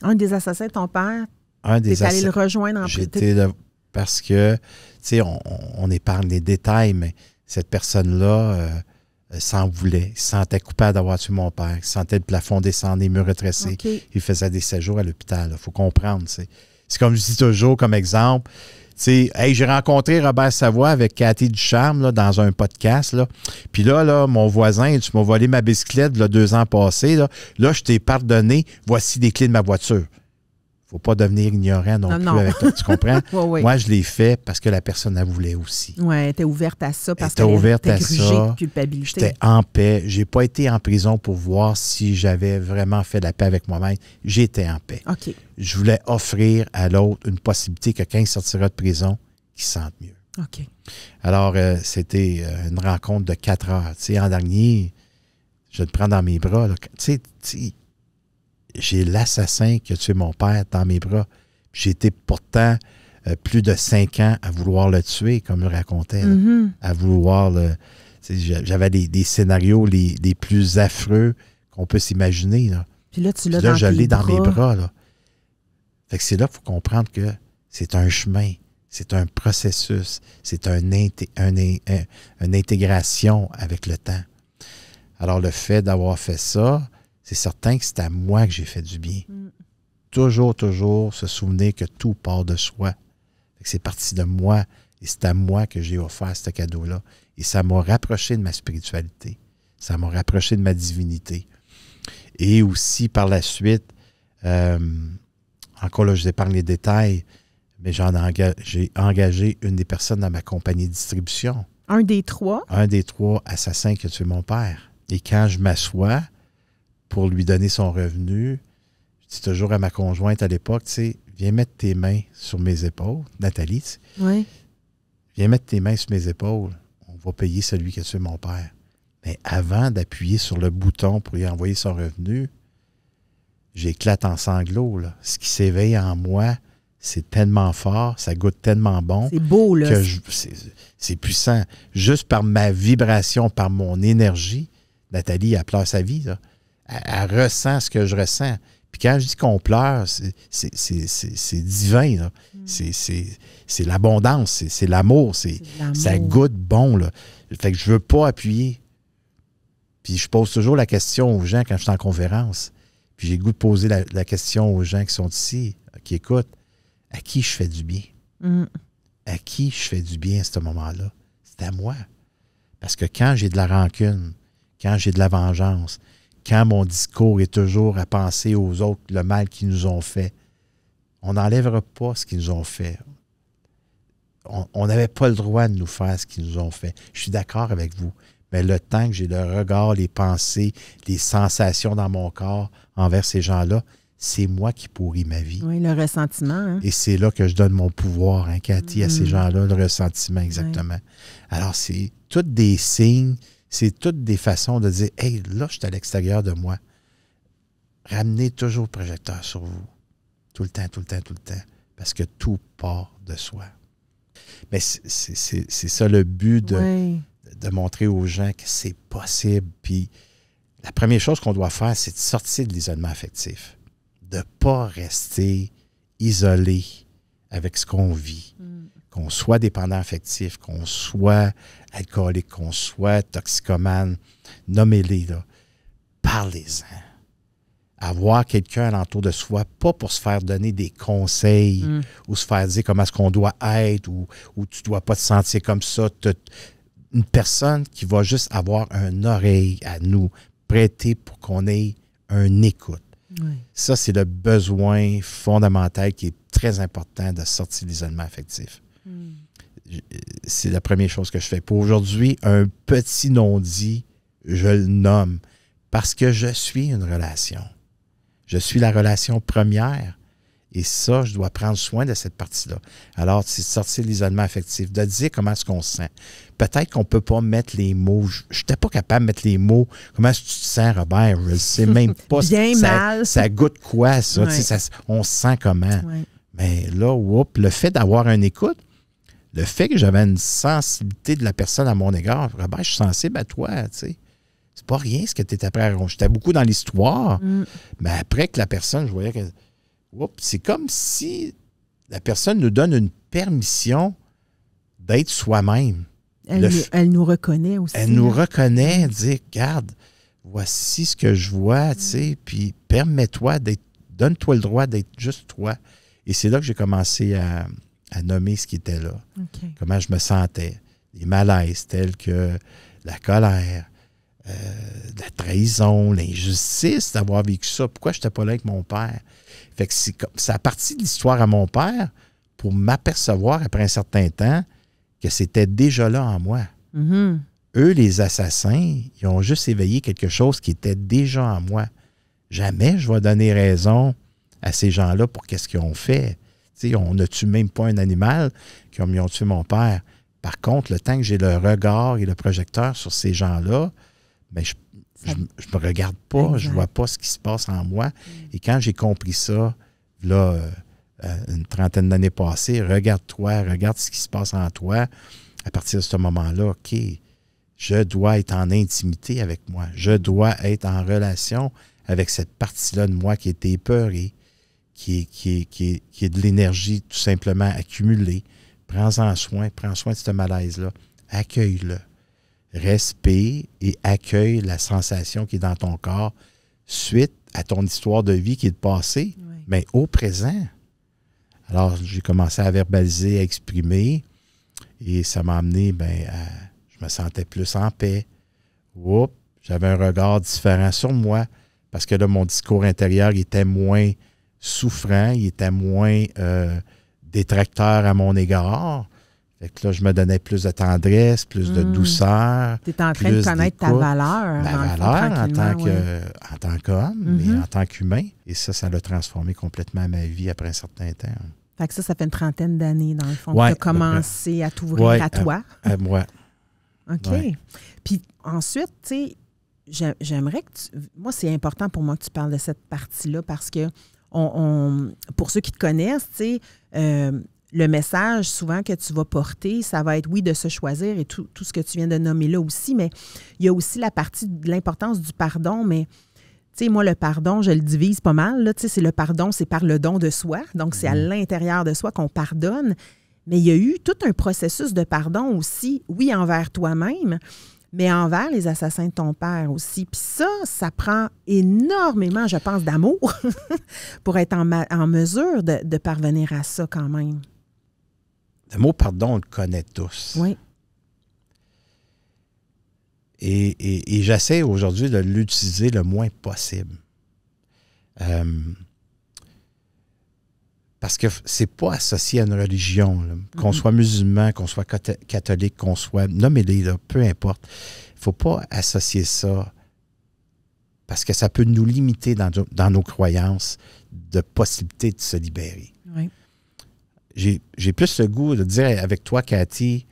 Un des assassins, de ton père, un des allé le rejoindre en J'étais parce que, tu sais, on, épargne les détails, mais cette personne-là euh, s'en voulait, il se sentait coupable d'avoir tué mon père, sentait le plafond descendre, les murs retressés. Il faisait des séjours à l'hôpital. Il faut comprendre. C'est comme je dis toujours comme exemple, Hey, j'ai rencontré Robert Savoie avec Cathy Ducharme dans un podcast. Puis là, là, mon voisin, tu m'as volé ma bicyclette deux ans passés. Là, je t'ai pardonné. Voici les clés de ma voiture ne faut pas devenir ignorant non, plus avec toi. Tu comprends? Moi, je l'ai fait parce que la personne la voulait aussi. Oui, elle était ouverte à ça parce que était ouverte à ça. J'étais en paix. J'ai pas été en prison pour voir si j'avais vraiment fait la paix avec moi-même. J'étais en paix. OK. Je voulais offrir à l'autre une possibilité que quand il sortira de prison, qu'il se sente mieux. OK. Alors, euh, c'était euh, une rencontre de quatre heures. Tu sais, en dernier, je te prends dans mes bras. Tu sais, j'ai l'assassin qui a tué mon père dans mes bras. J'ai été pourtant euh, plus de cinq ans à vouloir le tuer, comme me racontait, mm-hmm. à vouloir le. J'avais des, scénarios les, plus affreux qu'on peut s'imaginer. Puis là, tu l'as dans, je l'ai dans mes bras. Là. c'est là qu'il faut comprendre que c'est un chemin, c'est un processus, c'est un, une intégration avec le temps. Alors, le fait d'avoir fait ça, c'est certain que c'est à moi que j'ai fait du bien. Mm. Toujours, toujours se souvenir que tout part de soi. C'est parti de moi et c'est à moi que j'ai offert ce cadeau-là. Et ça m'a rapproché de ma spiritualité. Ça m'a rapproché de ma divinité. Et aussi, par la suite, euh, encore là, je vous épargne les détails, mais j'ai engagé une des personnes dans ma compagnie de distribution. Un des trois? Un des trois assassins que tu es mon père. Et quand je m'assois, pour lui donner son revenu, je dis toujours à ma conjointe à l'époque, tu sais, viens mettre tes mains sur mes épaules, Nathalie. oui. Viens mettre tes mains sur mes épaules. On va payer celui qui a tué mon père. Mais avant d'appuyer sur le bouton pour lui envoyer son revenu, j'éclate en sanglots. Ce qui s'éveille en moi, c'est tellement fort, ça goûte tellement bon. C'est beau, là. C'est puissant. Juste par ma vibration, par mon énergie, Nathalie, elle plein sa vie. Là elle, ressent ce que je ressens. Puis quand je dis qu'on pleure, c'est divin. Mm. C'est l'abondance, c'est l'amour, ça goûte bon. Là. Fait que je veux pas appuyer. Puis je pose toujours la question aux gens quand je suis en conférence. Puis j'ai le goût de poser la, question aux gens qui sont ici, qui écoutent. À qui je fais du bien? Mm. À qui je fais du bien à ce moment-là? C'est à moi. Parce que quand j'ai de la rancune, quand j'ai de la vengeance, quand mon discours est toujours à penser aux autres le mal qu'ils nous ont fait, on n'enlèvera pas ce qu'ils nous ont fait. On n'avait pas le droit de nous faire ce qu'ils nous ont fait. Je suis d'accord avec vous. Mais le temps que j'ai le regard, les pensées, les sensations dans mon corps envers ces gens-là, c'est moi qui pourris ma vie. Oui, le ressentiment. Hein. Et c'est là que je donne mon pouvoir, hein, Cathy, à ces mm. gens-là, le ressentiment, exactement. Alors, c'est tous des signes c'est toutes des façons de dire Hey, là, je suis à l'extérieur de moi. Ramenez toujours le projecteur sur vous. Tout le temps, tout le temps, tout le temps. Parce que tout part de soi. Mais c'est ça le but de, de, montrer aux gens que c'est possible. Puis la première chose qu'on doit faire, c'est de sortir de l'isolement affectif. De ne pas rester isolé avec ce qu'on vit qu'on soit dépendant affectif, qu'on soit alcoolique, qu'on soit toxicomane, nommez-les, là. Parlez-en. Avoir quelqu'un alentour de soi, pas pour se faire donner des conseils mm. ou se faire dire comment est-ce qu'on doit être ou, tu tu dois pas te sentir comme ça. Une personne qui va juste avoir une oreille à nous prêter pour qu'on ait un écoute. Ça, c'est le besoin fondamental qui est très important de sortir de l'isolement affectif. C'est la première chose que je fais. Pour aujourd'hui, un petit non-dit, je le nomme parce que je suis une relation. Je suis la relation première. Et ça, je dois prendre soin de cette partie-là. Alors, c'est de sortir l'isolement affectif, de dire comment est-ce qu'on se sent. Peut-être qu'on ne peut pas mettre les mots. Je n'étais pas capable de mettre les mots. Comment est-ce que tu te sens, Robert? même pas. ça, goûte quoi, ça? on se sent comment? Mais là, le fait d'avoir un écoute, le fait que j'avais une sensibilité de la personne à mon égard, je suis sensible à toi, tu sais. C'est pas rien ce que tu étais prêt à J'étais beaucoup dans l'histoire, mm. mais après que la personne, je voyais que. C'est comme si la personne nous donne une permission d'être soi-même. Elle, nous reconnaît aussi. Elle nous hein. reconnaît, mm. dit Regarde, voici ce que je vois, tu sais, puis permets-toi d'être. Donne-toi le droit d'être juste toi. Et c'est là que j'ai commencé à, à nommer ce qui était là. Comment je me sentais. les malaises tels que la colère, euh, la trahison, l'injustice d'avoir vécu ça. Pourquoi je n'étais pas là avec mon père? Fait que c'est de l'histoire à mon père pour m'apercevoir après un certain temps que c'était déjà là en moi. Mm-hmm. Eux, les assassins, ils ont juste éveillé quelque chose qui était déjà en moi. Jamais je vais donner raison à ces gens-là pour qu'est-ce qu'ils ont fait on ne tue même pas un animal comme ils ont tué mon père. Par contre, le temps que j'ai le regard et le projecteur sur ces gens-là, mais je ne me regarde pas, je ne vois pas ce qui se passe en moi. Et quand j'ai compris ça, là, euh, euh, une trentaine d'années passées, regarde-toi, regarde ce qui se passe en toi. À partir de ce moment-là, OK, je dois être en intimité avec moi. Je dois être en relation avec cette partie-là de moi qui était épeurée, qui est, de l'énergie tout simplement accumulée. Prends-en soin, prends soin de ce malaise-là. Accueille-le. Respire et accueille la sensation qui est dans ton corps suite à ton histoire de vie qui est de passé, mais au présent. Alors, j'ai commencé à verbaliser, à exprimer, et ça m'a amené, ben, je me sentais plus en paix. Oups, j'avais un regard différent sur moi, parce que là, mon discours intérieur était moins souffrant, il était moins euh, détracteur à mon égard. Fait que là, je me donnais plus de tendresse, plus de hmm. douceur. Tu étais en train de connaître ta valeur. Ma valeur en tant qu'homme, et mais mm-hmm. en tant qu'humain. Et ça, ça l'a transformé complètement ma vie après un certain temps. Fait que ça, ça fait une trentaine d'années, dans le fond, que tu as commencé à t'ouvrir à toi. À, à moi. OK. Puis ensuite, tu sais, j'aimerais que tu. Moi, c'est important pour moi que tu parles de cette partie-là parce que on, pour ceux qui te connaissent, euh, le message souvent que tu vas porter, ça va être oui de se choisir et tout, ce que tu viens de nommer là aussi, mais il y a aussi la partie de l'importance du pardon, mais moi, le pardon, je le divise pas mal. c'est le pardon, c'est par le don de soi. Donc, c'est à mm-hmm. l'intérieur de soi qu'on pardonne. Mais il y a eu tout un processus de pardon aussi, oui, envers toi-même, mais envers les assassins de ton père aussi. Puis ça, ça prend énormément, je pense, d'amour pour être en, mesure de, parvenir à ça quand même. Le pardon, on le connaît tous. Oui. Et, j'essaie aujourd'hui de l'utiliser le moins possible. Euh, parce que c'est pas associé à une religion. Qu'on mm-hmm. soit musulman, qu'on soit catholique, qu'on soit. nommé leader, peu importe. Il faut pas associer ça. Parce que ça peut nous limiter dans, nos croyances de possibilité de se libérer. J'ai plus le goût de dire avec toi, Cathy,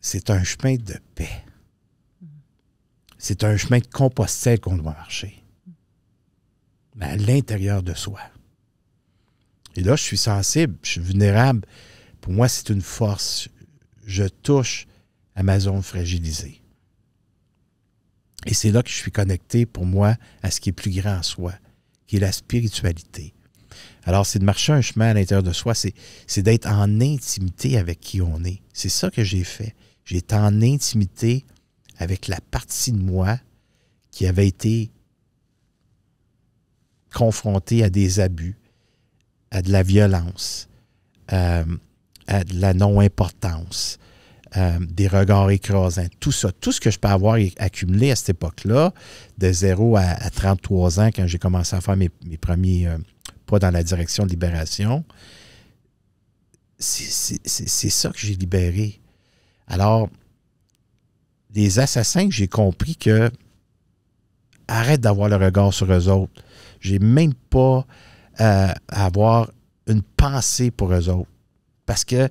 c'est un chemin de paix. Mm-hmm. C'est un chemin de compostelle qu'on doit marcher. Mm-hmm. Mais à l'intérieur de soi. Et là, je suis sensible, je suis vulnérable. Pour moi, c'est une force. Je touche à ma zone fragilisée. Et c'est là que je suis connecté pour moi à ce qui est plus grand en soi, qui est la spiritualité. Alors, c'est de marcher un chemin à l'intérieur de soi, c'est d'être en intimité avec qui on est. C'est ça que j'ai fait. J'ai été en intimité avec la partie de moi qui avait été confrontée à des abus, à de la violence, euh, à de la non-importance, euh, des regards écrasants, tout ça, tout ce que je peux avoir accumulé à cette époque-là, de 0 à, 33 ans, quand j'ai commencé à faire mes, premiers euh, pas dans la direction de libération, c'est ça que j'ai libéré. Alors, les assassins, j'ai compris que arrête d'avoir le regard sur eux autres. J'ai même pas à euh, avoir une pensée pour eux autres. Parce que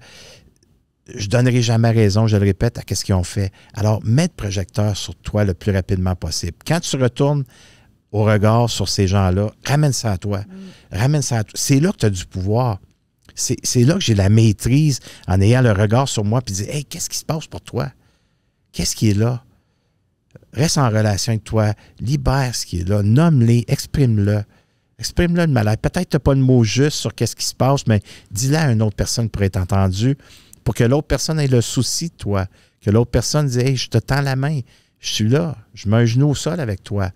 je donnerai jamais raison, je le répète, à qu'est-ce qu'ils ont fait. Alors, mets le projecteur sur toi le plus rapidement possible. Quand tu retournes au regard sur ces gens-là, ramène ça à toi. Mm. Ramène ça à toi. C'est là que tu as du pouvoir. C'est là que j'ai la maîtrise en ayant le regard sur moi et disant Hey, qu'est-ce qui se passe pour toi? Qu'est-ce qui est là? Reste en relation avec toi, libère ce qui est là, nomme-les, exprime-le. Exprime-le de Peut-être que tu pas le mot juste sur ce qui se passe, mais dis-le à une autre personne pour être entendue, pour que l'autre personne ait le souci de toi, que l'autre personne dise Hey, je te tends la main, je suis là, je mets un genou au sol avec toi.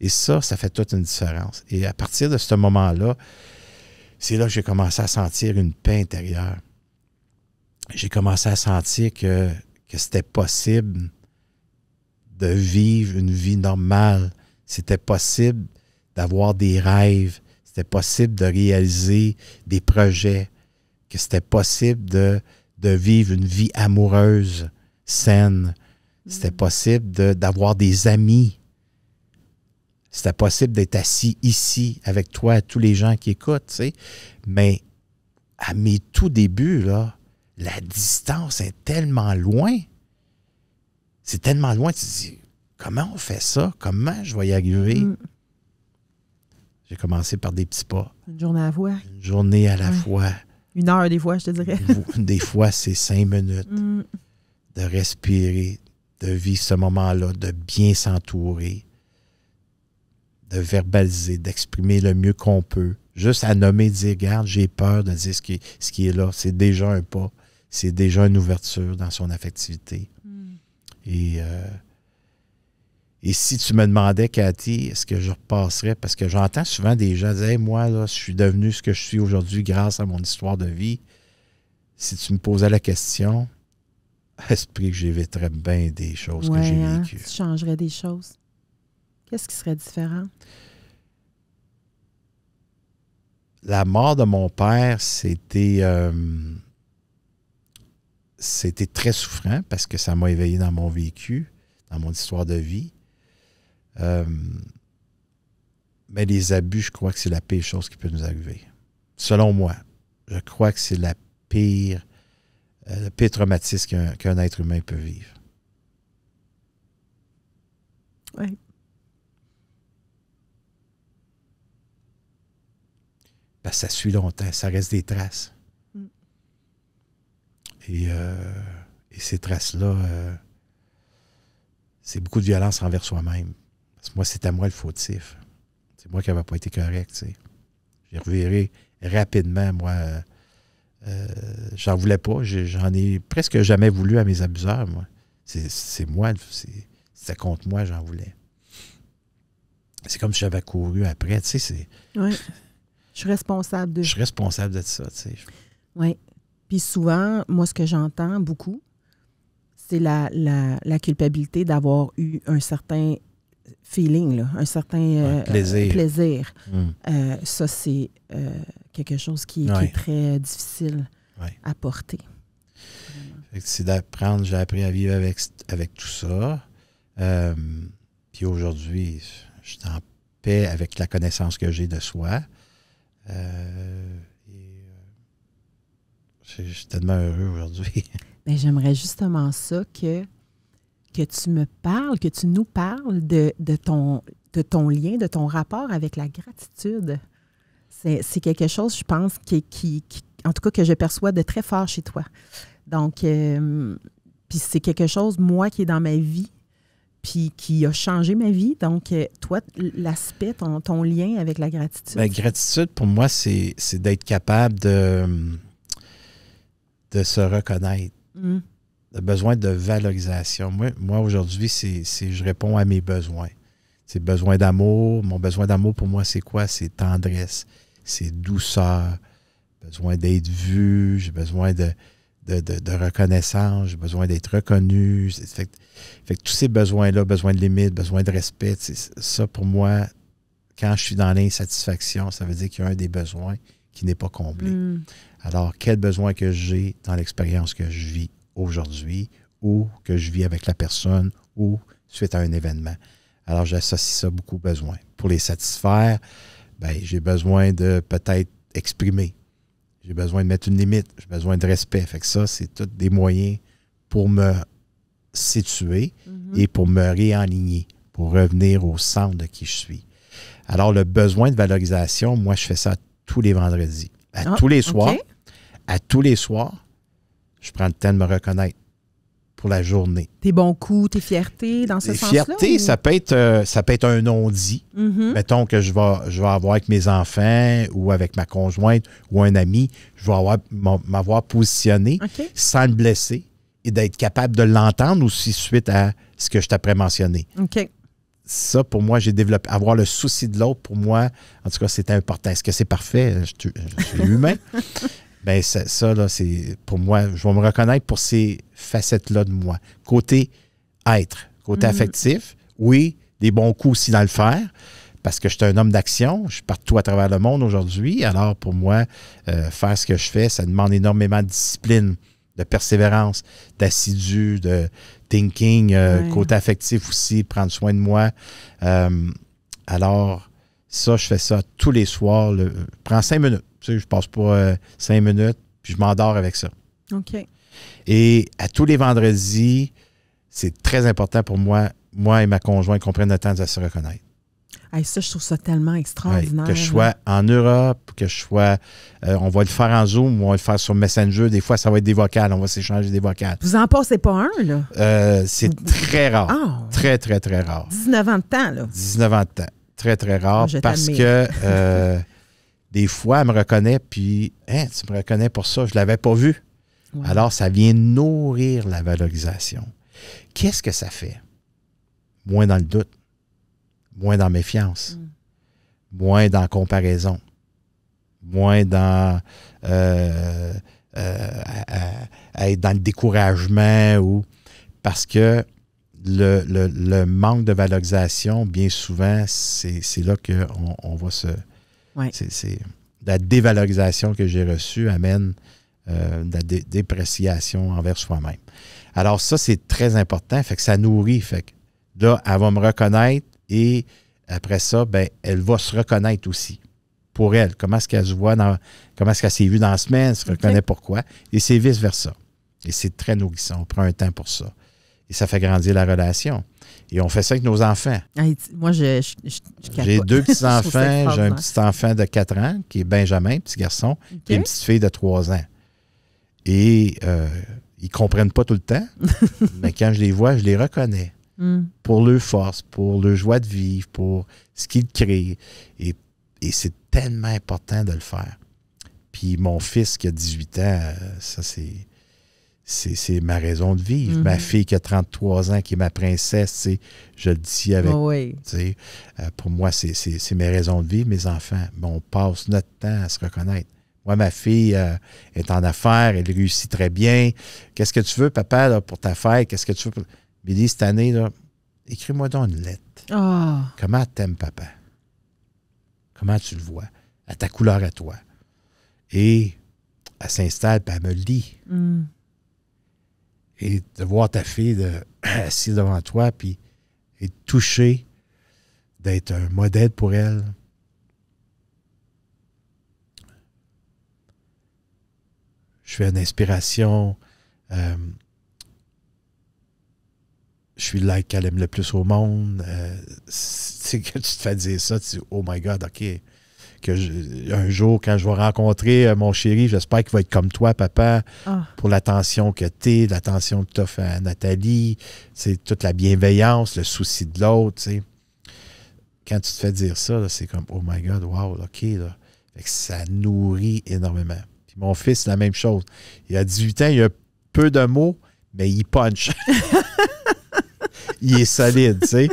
Et ça, ça fait toute une différence. Et à partir de ce moment-là, c'est là que j'ai commencé à sentir une paix intérieure. J'ai commencé à sentir que, que c'était possible de vivre une vie normale. C'était possible d'avoir des rêves, c'était possible de réaliser des projets, que c'était possible de, de, vivre une vie amoureuse, saine, c'était mm. possible d'avoir des amis, c'était possible d'être assis ici avec toi, tous les gens qui écoutent, tu sais. mais à mes tout débuts, là, la distance est tellement loin. C'est tellement loin, tu te dis, comment on fait ça? Comment je vais y arriver? Mm. J'ai commencé par des petits pas. Une journée à la fois. Une journée à la fois. Une heure des fois, je te dirais. des fois, c'est cinq minutes mm. de respirer, de vivre ce moment-là, de bien s'entourer, de verbaliser, d'exprimer le mieux qu'on peut. Juste à nommer, dire, garde, j'ai peur de dire ce qui, ce qui est là. C'est déjà un pas. C'est déjà une ouverture dans son affectivité. Mm. Et euh, et si tu me demandais, Cathy, est-ce que je repasserais? Parce que j'entends souvent des gens dire Moi, là, je suis devenu ce que je suis aujourd'hui grâce à mon histoire de vie. Si tu me posais la question, esprit que j'éviterais bien des choses que j'ai hein, vécues. tu changerais des choses. Qu'est-ce qui serait différent? La mort de mon père, c'était. Euh, c'était très souffrant parce que ça m'a éveillé dans mon vécu, dans mon histoire de vie. Euh, mais les abus, je crois que c'est la pire chose qui peut nous arriver. Selon moi, je crois que c'est la pire, euh, pire traumatisme qu'un être humain peut vivre. Oui. Parce ça suit longtemps, ça reste des traces. Mm. Euh, et, ces traces-là, c'est beaucoup de violence envers soi-même. Moi, c'était moi le fautif. C'est moi qui n'avais pas été correct. Tu sais. J'ai reviré rapidement, moi. Euh, euh, j'en voulais pas. J'en ai, presque jamais voulu à mes abuseurs, moi. C'est moi, C'était contre moi, j'en voulais. C'est comme si j'avais couru après, tu sais, Oui. Je suis responsable de... Je suis responsable de ça, tu sais. Oui. Puis souvent, moi, ce que j'entends beaucoup, c'est la, culpabilité d'avoir eu un certain feeling, là, un certain euh, plaisir. Hmm. Euh, ça, c'est euh, quelque chose qui, est très difficile à porter. C'est d'apprendre, j'ai appris à vivre avec, avec tout ça. puis aujourd'hui, je suis en paix avec la connaissance que j'ai de soi. Je suis tellement heureux aujourd'hui. Ben, j'aimerais justement ça que que tu me parles, que tu nous parles de, ton, de ton lien, de ton rapport avec la gratitude. C'est quelque chose, je pense, qui, en tout cas, que je perçois de très fort chez toi. Donc, euh, puis c'est quelque chose, moi, qui est dans ma vie, puis qui a changé ma vie. Donc, euh, toi, l'aspect, ton, lien avec la gratitude. La ben, gratitude, pour moi, c'est d'être capable de, de se reconnaître. Mmh le besoin de valorisation. Moi, aujourd'hui, c'est je réponds à mes besoins. C'est besoin d'amour. Mon besoin d'amour pour moi, c'est quoi? C'est tendresse, c'est douceur, besoin d'être vu, j'ai besoin de, de, reconnaissance, j'ai besoin d'être reconnu. Fait, fait que tous ces besoins-là, besoin de limites, besoin de respect, ça pour moi, quand je suis dans l'insatisfaction, ça veut dire qu'il y a un des besoins qui n'est pas comblé. Hmm. Alors, quel besoin que j'ai dans l'expérience que je vis? aujourd'hui ou que je vis avec la personne ou suite à un événement. Alors, j'associe ça beaucoup besoin besoins. Pour les satisfaire, ben, j'ai besoin de peut-être exprimer. J'ai besoin de mettre une limite. J'ai besoin de respect. Fait que ça, c'est tous des moyens pour me situer mm-hmm. et pour me réaligner, pour revenir au centre de qui je suis. Alors, le besoin de valorisation, moi, je fais ça tous les vendredis, à ah, tous les soirs. À tous les soirs, je prends le temps de me reconnaître pour la journée. Tes bons coups, tes fiertés dans ce sens-là? Fierté, ça, peut être, euh, ça peut être un non-dit. Mm-hmm. Mettons que je vais, je vais avoir avec mes enfants ou avec ma conjointe ou un ami, je vais m'avoir positionné sans le blesser et d'être capable de l'entendre aussi suite à ce que je t'ai mentionné. OK. Ça, pour moi, j'ai développé. Avoir le souci de l'autre, pour moi, en tout cas, c'est important. Est-ce que c'est parfait? je suis humain. ben ça, là, c'est pour moi, je vais me reconnaître pour ces facettes-là de moi. Côté être, côté mhm. affectif, oui, des bons coups aussi dans le faire, parce que je suis un homme d'action, je suis partout à travers le monde aujourd'hui. Alors pour moi, euh, faire ce que je fais, ça demande énormément de discipline, de persévérance, d'assidu, de thinking, euh, côté affectif aussi, prendre soin de moi. Euh, alors ça, je fais ça tous les soirs. Le, prends cinq minutes. Tu sais, je passe pas euh, cinq minutes, puis je m'endors avec ça. OK. Et à tous les vendredis, c'est très important pour moi, moi et ma conjointe, qu'on prenne le temps de se reconnaître. ça, je trouve ça tellement extraordinaire. que je sois en Europe, que je sois. Euh, on va le faire en Zoom, on va le faire sur Messenger. Des fois, ça va être des vocales, on va s'échanger des vocales. Vous en passez pas un, là? Euh, c'est très rare. Ah. Très, très, très rare. 19 ans de temps, là. 19 ans de temps. Très, très rare. Ah, parce que. des fois, elle me reconnaît, puis hein, tu me reconnais pour ça, je ne l'avais pas vu. Alors, ça vient nourrir la valorisation. Qu'est-ce que ça fait? Moins dans le doute, moins dans méfiance, mm. moins dans comparaison, moins dans euh, euh, dans le découragement ou parce que le, manque de valorisation, bien souvent, c'est là qu'on on va se, c'est la dévalorisation que j'ai reçue amène euh, de la dépréciation envers soi-même. Alors ça, c'est très important. Fait que ça nourrit. Fait que là, elle va me reconnaître et après ça, ben, elle va se reconnaître aussi pour elle. Comment est-ce qu'elle se voit dans, comment est-ce qu'elle s'est vue dans la semaine, elle se reconnaît pourquoi. Et c'est vice-versa. Et c'est très nourrissant. On prend un temps pour ça. Et ça fait grandir la relation. Et on fait ça avec nos enfants. Ah, moi, je, J'ai deux petits-enfants. J'ai un petit-enfant de 4 ans qui est Benjamin, petit garçon, et une petite fille de 3 ans. Et euh, ils ne comprennent pas tout le temps, mais quand je les vois, je les reconnais. Hmm. Pour leur force, pour leur joie de vivre, pour ce qu'ils créent. et c'est tellement important de le faire. Puis mon fils qui a 18 ans, euh, ça c'est c'est ma raison de vivre. Ma mm-hmm. fille qui a 33 ans, qui est ma princesse, je le dis avec. Oui. Euh, pour moi, c'est mes raisons de vivre, mes enfants. on passe notre temps à se reconnaître. Moi, ma fille euh, est en affaires, elle réussit très bien. Qu'est-ce que tu veux, papa, pour ta fête? Qu'est-ce que tu veux? Pour... Billy, cette année, écris-moi donc une lettre. Ah. Comment t'aimes, papa? Comment tu le vois? À ta couleur à toi. Et elle s'installe, elle me lit. Mm et de voir ta fille assise devant toi, puis être touché d'être un modèle pour elle. Je suis une inspiration. Euh, je suis là qu'elle aime le plus au monde. Euh, c'est que tu te fais dire ça, tu dis, oh my God, OK, que un jour, quand je vais rencontrer euh, mon chéri, j'espère qu'il va être comme toi, papa, ah. pour l'attention que tu es, l'attention que tu fait à Nathalie, c'est toute la bienveillance, le souci de l'autre. Quand tu te fais dire ça, c'est comme Oh my God, wow, OK. ça nourrit énormément. mon fils, la même chose. Il a 18 ans, il a peu de mots, mais il punch. il est solide, tu sais.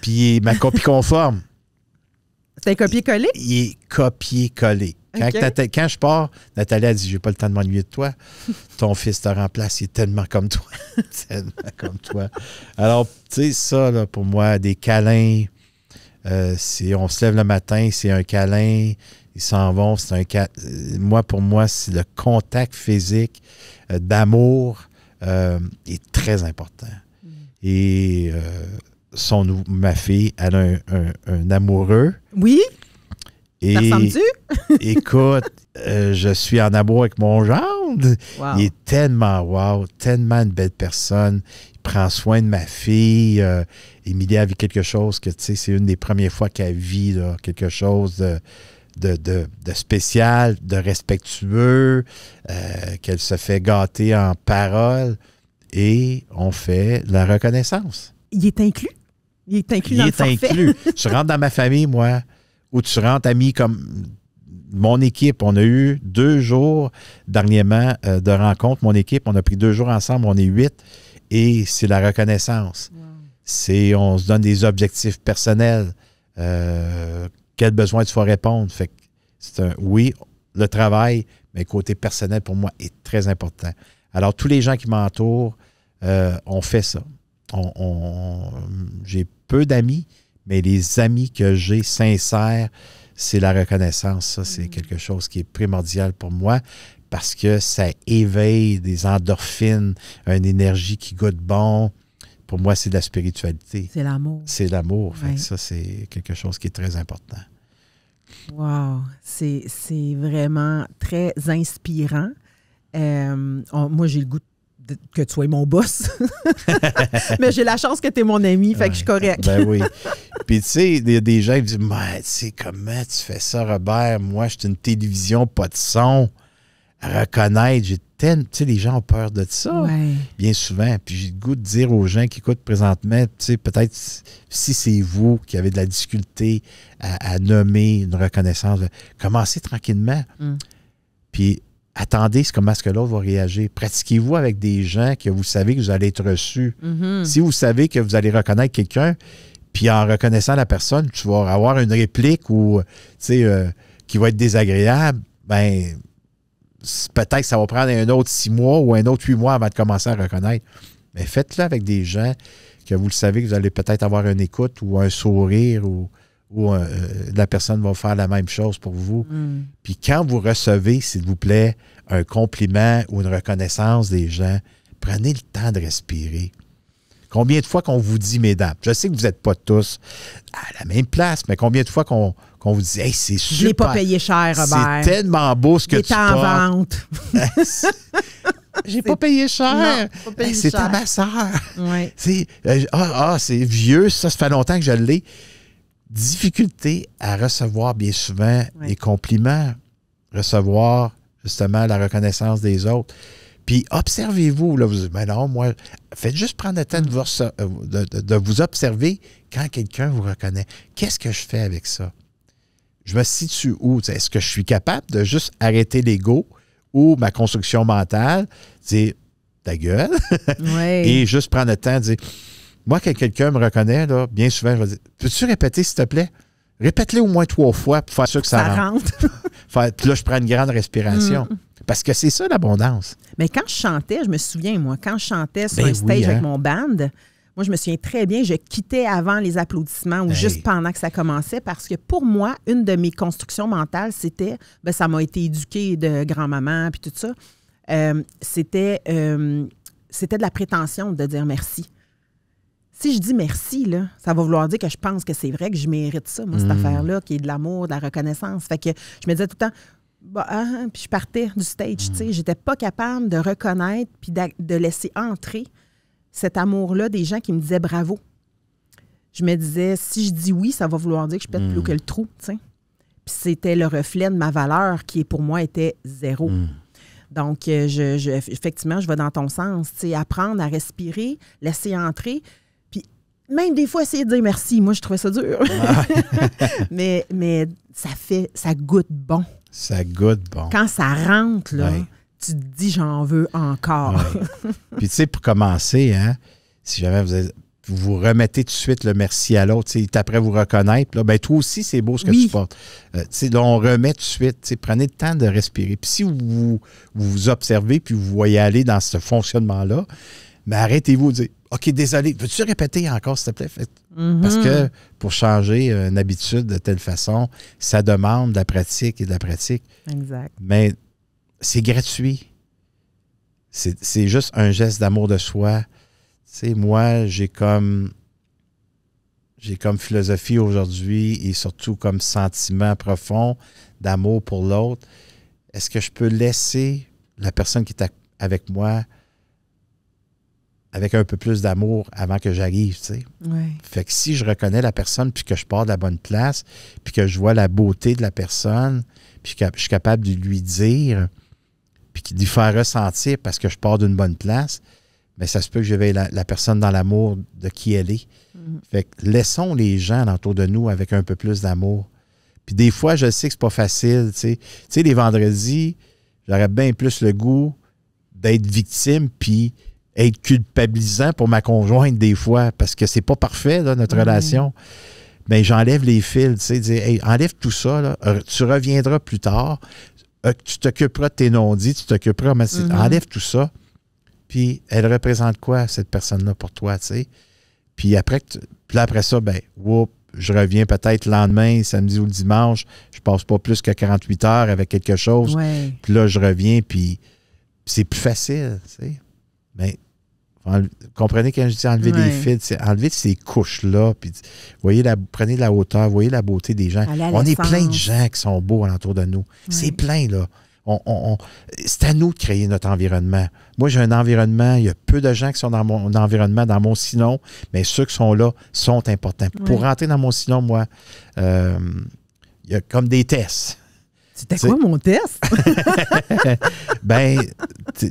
Puis ma copie conforme. C'est un copier-coller? Il, est copier-coller. Quand, je pars, Nathalie a dit J'ai pas le temps de m'ennuyer de toi. Ton fils te remplace, il est tellement comme toi. tellement comme toi. Alors, tu sais, ça, là, pour moi, des câlins, euh, on se lève le matin, c'est un câlin, ils s'en vont, c'est un euh, Moi, pour moi, c'est le contact physique euh, d'amour euh, est très important. Mm. Et son, ma fille, elle a un, amoureux. Oui. Et, tu écoute, euh, je suis en amour avec mon gendre. Il est tellement wow, tellement une belle personne. Il prend soin de ma fille. Euh, Emilia a vu quelque chose que, tu sais, c'est une des premières fois qu'elle vit quelque chose de, spécial, de respectueux, euh, qu'elle se fait gâter en parole Et on fait la reconnaissance. Il est inclus? Il est inclus il dans est inclus. tu rentres dans ma famille, moi, ou tu rentres ami comme mon équipe. On a eu deux jours dernièrement euh, de rencontre. Mon équipe, on a pris deux jours ensemble, on est huit. Et c'est la reconnaissance. on se donne des objectifs personnels. Euh, quel besoin tu vas répondre? Fait c'est un oui, le travail, mais côté personnel pour moi est très important. Alors, tous les gens qui m'entourent, euh, ont fait ça on, j'ai peu d'amis, mais les amis que j'ai sincères, c'est la reconnaissance. Ça, c'est mm. quelque chose qui est primordial pour moi parce que ça éveille des endorphines, une énergie qui goûte bon. Pour moi, c'est de la spiritualité. C'est l'amour. C'est l'amour. Ça, c'est quelque chose qui est très important. Wow! C'est vraiment très inspirant. Euh, moi, j'ai le goût de que tu sois mon boss. mais j'ai la chance que tu es mon ami, fait que je suis correct. ben oui. Puis tu sais, il y a des gens qui disent Mais tu sais, comment tu fais ça, Robert Moi, je suis une télévision, pas de son. Reconnaître, j'ai tellement. Tu sais, les gens ont peur de ça. Bien souvent. Puis j'ai le goût de dire aux gens qui écoutent présentement Tu sais, peut-être si c'est vous qui avez de la difficulté à, nommer une reconnaissance, commencez tranquillement. Mm. Puis attendez comment ce que l'autre va réagir. Pratiquez-vous avec des gens que vous savez que vous allez être reçus. Mhm. Si vous savez que vous allez reconnaître quelqu'un, puis en reconnaissant la personne, tu vas avoir une réplique ou, euh, qui va être désagréable, ben peut-être que ça va prendre un autre six mois ou un autre huit mois avant de commencer à reconnaître. Mais faites-le avec des gens que vous le savez que vous allez peut-être avoir une écoute ou un sourire ou où euh, euh, la personne va faire la même chose pour vous. Mm. Puis quand vous recevez, s'il vous plaît, un compliment ou une reconnaissance des gens, prenez le temps de respirer. Combien de fois qu'on vous dit, mesdames, je sais que vous n'êtes pas tous à la même place, mais combien de fois qu'on vous dit, hey, c'est super. Je l'ai pas payé cher, Robert. C'est tellement beau ce que Il tu en vente. J'ai pas payé cher. c'est à ma soeur. Euh, ah, ah c'est vieux, ça, ça fait longtemps que je l'ai difficulté à recevoir bien souvent les compliments, recevoir justement la reconnaissance des autres. Puis observez-vous, là, vous dites, ben mais non, moi, faites juste prendre le temps de mm. vous, euh, vous observer quand quelqu'un vous reconnaît. Qu'est-ce que je fais avec ça? Je me situe où? Est-ce que je suis capable de juste arrêter l'ego ou ma construction mentale, dire ta gueule, et juste prendre le temps de dire moi, quand quelqu'un me reconnaît, bien souvent, je vais dire Peux-tu répéter, s'il te plaît Répète-les au moins trois fois pour faire sûr que ça, rentre. Puis là, je prends une grande respiration. Mm, mm. Parce que c'est ça l'abondance. Mais quand je chantais, je me souviens, moi, quand je chantais sur ben un stage avec hein. mon band, moi, je me souviens très bien, je quittais avant les applaudissements ou ben juste pendant que ça commençait parce que pour moi, une de mes constructions mentales, c'était, ben, ça m'a été éduqué de grand-maman puis tout ça, euh, c'était, euh, c'était de la prétention de dire merci si je dis merci, là, ça va vouloir dire que je pense que c'est vrai, que je mérite ça, cette hmm. affaire-là, qui est de l'amour, de la reconnaissance. Fait que je me disais tout le temps, bah, ah, hein, puis je partais du stage, Je tu hmm. J'étais pas capable de reconnaître puis de, laisser entrer cet amour-là des gens qui me disaient bravo. Je me disais, si je dis oui, ça va vouloir dire que je pète plus hmm. que le trou, tu Puis c'était le reflet de ma valeur qui, pour moi, était zéro. Donc, euh, je, effectivement, je vais dans ton sens, apprendre à respirer, laisser entrer, même des fois essayer de dire merci. Moi, je trouvais ça dur. Ah. mais, mais ça fait, ça goûte bon. Ça goûte bon. Quand ça rentre, là, tu te dis j'en veux encore. Puis tu sais, pour commencer, hein, si jamais vous vous remettez tout de suite le merci à l'autre. Il après vous reconnaître. ben, toi aussi, c'est beau ce que tu portes. Euh, on remet tout de suite. Prenez le temps de respirer. Puis si vous, vous observez puis vous voyez aller dans ce fonctionnement-là, ben, arrêtez-vous de dire OK, désolé, veux-tu répéter encore, s'il te plaît? Mhm. Parce que pour changer une habitude de telle façon, ça demande de la pratique et de la pratique. Exact. Mais c'est gratuit. C'est juste un geste d'amour de soi. Tu sais, moi, j'ai comme j'ai comme philosophie aujourd'hui et surtout comme sentiment profond d'amour pour l'autre. Est-ce que je peux laisser la personne qui est avec moi avec un peu plus d'amour avant que j'arrive, tu sais. Fait que si je reconnais la personne, puis que je pars de la bonne place, puis que je vois la beauté de la personne, puis que je suis capable de lui dire, puis de lui faire ressentir parce que je pars d'une bonne place, mais ben, ça se peut que je vais la, personne dans l'amour de qui elle est. Mm-hmm. Fait que laissons les gens autour de nous avec un peu plus d'amour. Puis des fois, je sais que c'est pas facile, tu sais. Tu sais, les vendredis, j'aurais bien plus le goût d'être victime, puis être culpabilisant pour ma conjointe des fois parce que c'est pas parfait, là, notre mhm. relation. Mais ben, j'enlève les fils, tu sais, enlève tout ça, euh, tu reviendras plus tard, euh, tu t'occuperas de tes non-dits, tu t'occuperas, mais mhm. enlève tout ça. Puis elle représente quoi, cette personne-là, pour toi, tu sais? Puis après, puis après ça, ben, je reviens peut-être le lendemain, samedi ou le dimanche, je passe pas plus que 48 heures avec quelque chose. Puis là, je reviens, puis, c'est plus facile, tu sais. Mais comprenez quand je dis enlever des fils, c'est enlever ces couches-là, voyez la, prenez de la hauteur, voyez la beauté des gens. On est plein de gens qui sont beaux alentour de nous. C'est plein, là. c'est à nous de créer notre environnement. Moi, j'ai un environnement, il y a peu de gens qui sont dans mon environnement, dans mon sinon mais ceux qui sont là sont importants. Pour rentrer dans mon sinon moi, euh, il y a comme des tests. C'était quoi mon test? ben,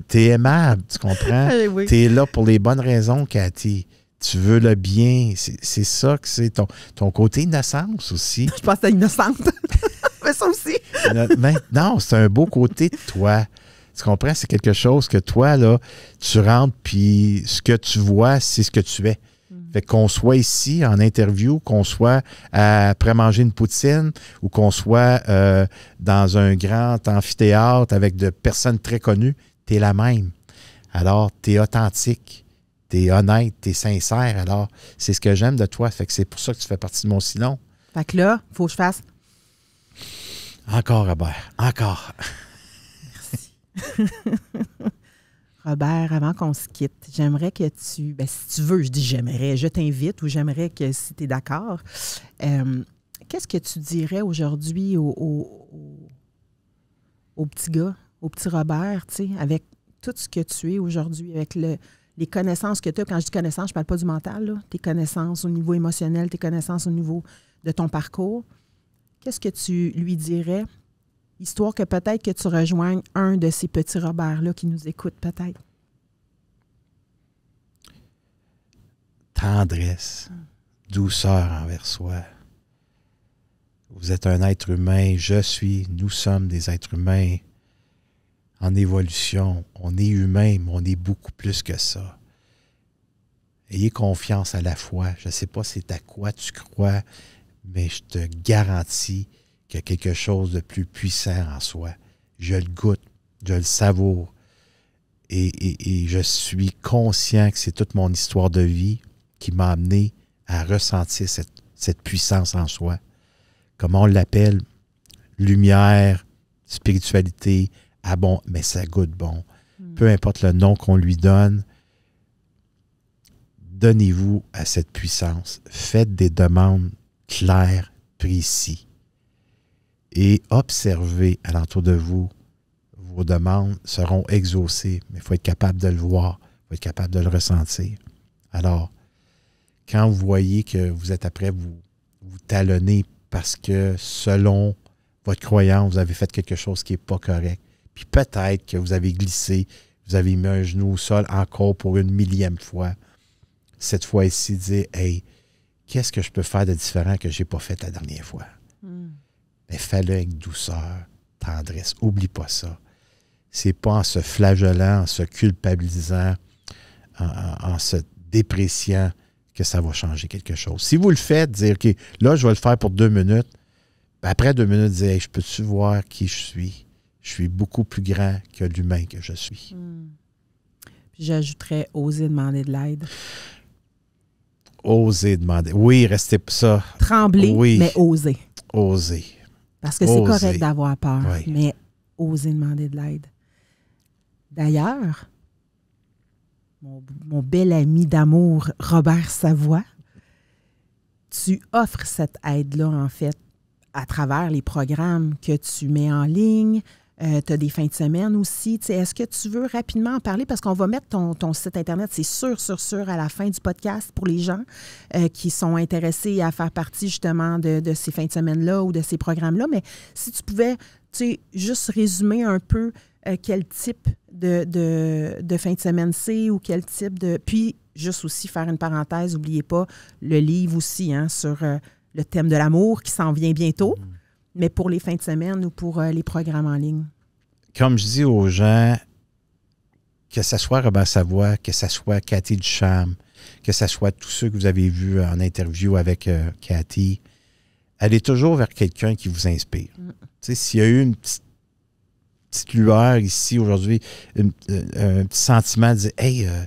t'es aimable, tu comprends? Eh oui. T'es là pour les bonnes raisons, Cathy. Tu veux le bien. C'est ça que c'est ton, côté innocence aussi. Je pense à innocente. Mais ça aussi. non, c'est un beau côté de toi. Tu comprends? C'est quelque chose que toi, là, tu rentres, puis ce que tu vois, c'est ce que tu es. Fait qu'on soit ici en interview, qu'on soit après manger une poutine ou qu'on soit euh, dans un grand amphithéâtre avec de personnes très connues, tu es la même. Alors, tu es authentique, tu es honnête, tu sincère. Alors, c'est ce que j'aime de toi. Fait que c'est pour ça que tu fais partie de mon silon. Fait que là, faut que je fasse. Encore, Robert, encore. Merci. Robert, avant qu'on se quitte, j'aimerais que tu, ben, si tu veux, je dis j'aimerais, je t'invite ou j'aimerais que si tu es d'accord, euh, qu'est-ce que tu dirais aujourd'hui au, petit gars, au petit Robert, tu sais, avec tout ce que tu es aujourd'hui, avec les connaissances que tu as. Quand je dis connaissances, je ne parle pas du mental, là, tes connaissances au niveau émotionnel, tes connaissances au niveau de ton parcours. Qu'est-ce que tu lui dirais Histoire que peut-être que tu rejoignes un de ces petits Robert-là qui nous écoute peut-être. Tendresse, mm. douceur envers soi. Vous êtes un être humain, je suis, nous sommes des êtres humains en évolution. On est humain, mais on est beaucoup plus que ça. Ayez confiance à la foi. Je ne sais pas c'est à quoi tu crois, mais je te garantis y a quelque chose de plus puissant en soi. Je le goûte, je le savoure. Et, je suis conscient que c'est toute mon histoire de vie qui m'a amené à ressentir cette, puissance en soi. Comme on l'appelle Lumière, spiritualité, ah bon, mais ça goûte bon. Hmm. Peu importe le nom qu'on lui donne, donnez-vous à cette puissance. Faites des demandes claires, précises et observez l'entour de vous. Vos demandes seront exaucées, mais il faut être capable de le voir, il faut être capable de le ressentir. Alors, quand vous voyez que vous êtes après, vous vous talonnez parce que selon votre croyance, vous avez fait quelque chose qui n'est pas correct. Puis peut-être que vous avez glissé, vous avez mis un genou au sol encore pour une millième fois. Cette fois-ci, dire Hey, qu'est-ce que je peux faire de différent que je n'ai pas fait la dernière fois? mais fais avec douceur, tendresse. Oublie pas ça. C'est pas en se flagellant, en se culpabilisant, en, se dépréciant que ça va changer quelque chose. Si vous le faites, dire OK, là, je vais le faire pour deux minutes. Ben, après deux minutes, dire Je peux-tu voir qui je suis Je suis beaucoup plus grand que l'humain que je suis. Hmm. J'ajouterais oser demander de l'aide. Oser demander. Oui, restez pour ça. Trembler, mais oser. Oser. Parce que c'est correct d'avoir peur, mais oser demander de l'aide. D'ailleurs, mon, mon, bel ami d'amour, Robert Savoie, tu offres cette aide-là, en fait, à travers les programmes que tu mets en ligne, euh, tu as des fins de semaine aussi. Est-ce que tu veux rapidement en parler? Parce qu'on va mettre ton, site Internet, c'est sûr, sûr, sûr, à la fin du podcast pour les gens euh, qui sont intéressés à faire partie justement de, ces fins de semaine-là ou de ces programmes-là. Mais si tu pouvais juste résumer un peu euh, quel type de, de, fin de semaine c'est ou quel type de. Puis, juste aussi faire une parenthèse, n'oubliez pas le livre aussi hein, sur le thème de l'amour qui s'en vient bientôt. Mm. Mais pour les fins de semaine ou pour les programmes en ligne comme je dis aux gens, que ce soit Robert Savoie, que ce soit Cathy Ducharme, que ce soit tous ceux que vous avez vus en interview avec euh, Cathy, allez toujours vers quelqu'un qui vous inspire. Mm. sais, S'il y a eu une petite, lueur ici aujourd'hui, euh, un, petit sentiment de dire Hey, euh,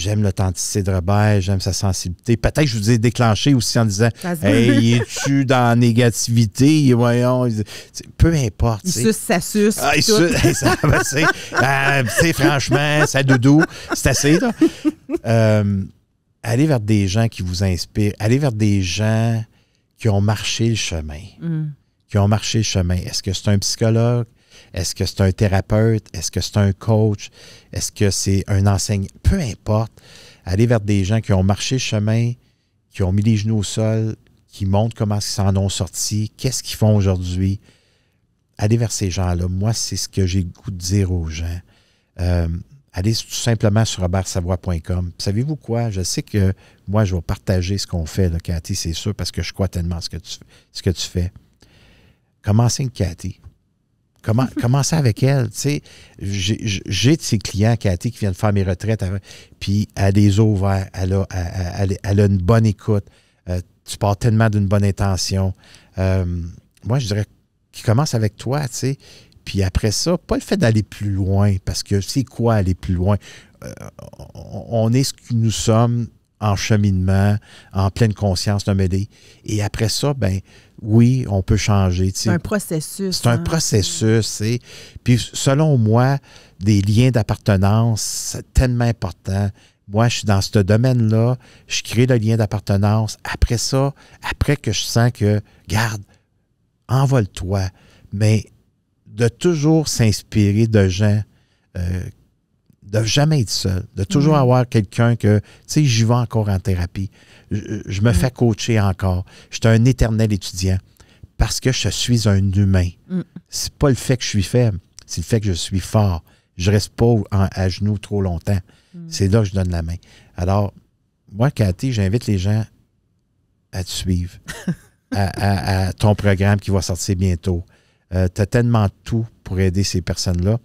J'aime l'authenticité de Robert, j'aime sa sensibilité. Peut-être que je vous ai déclenché aussi en disant Hey, es-tu dans la négativité Voyons. Peu importe. Il suce, ça suce. Ah, c'est, ah, franchement, ça doudou. C'est assez, là. Euh, allez vers des gens qui vous inspirent. Allez vers des gens qui ont marché le chemin. Mm. Qui ont marché le chemin. Est-ce que c'est un psychologue? Est-ce que c'est un thérapeute? Est-ce que c'est un coach? Est-ce que c'est un enseignant? Peu importe. Allez vers des gens qui ont marché le chemin, qui ont mis les genoux au sol, qui montrent comment ils s'en ont sorti, qu'est-ce qu'ils font aujourd'hui. Allez vers ces gens-là. Moi, c'est ce que j'ai goût de dire aux gens. Euh, allez tout simplement sur robertsavoie.com. Savez-vous quoi? Je sais que moi, je vais partager ce qu'on fait, Cathy, c'est sûr, parce que je crois tellement ce que tu, ce que tu fais. Comment une Cathy. Comment, commencer avec elle. J'ai de ces clients, Cathy, qui viennent faire mes retraites, puis elle les ouverts, elle a, une bonne écoute. Euh, tu pars tellement d'une bonne intention. Euh, moi, je dirais qu'il commence avec toi, tu Puis après ça, pas le fait d'aller plus loin, parce que c'est quoi aller plus loin? Euh, on est ce que nous sommes en cheminement, en pleine conscience, de m'aider. Et après ça, ben oui, on peut changer. C'est un processus. C'est un hein. processus. Et, puis selon moi, des liens d'appartenance, c'est tellement important. Moi, je suis dans ce domaine-là, je crée le lien d'appartenance. Après ça, après que je sens que, garde, envole-toi, mais de toujours s'inspirer de gens euh, de jamais être seul, de toujours mm. avoir quelqu'un que, tu sais, j'y vais encore en thérapie, je, me mm. fais coacher encore, je suis un éternel étudiant parce que je suis un humain. Mm. C'est pas le fait que je suis faible, c'est le fait que je suis fort. Je reste pas à genoux trop longtemps. C'est là que je donne la main. Alors, moi, Cathy, j'invite les gens à te suivre, à, ton programme qui va sortir bientôt. Euh, tu as tellement tout pour aider ces personnes-là.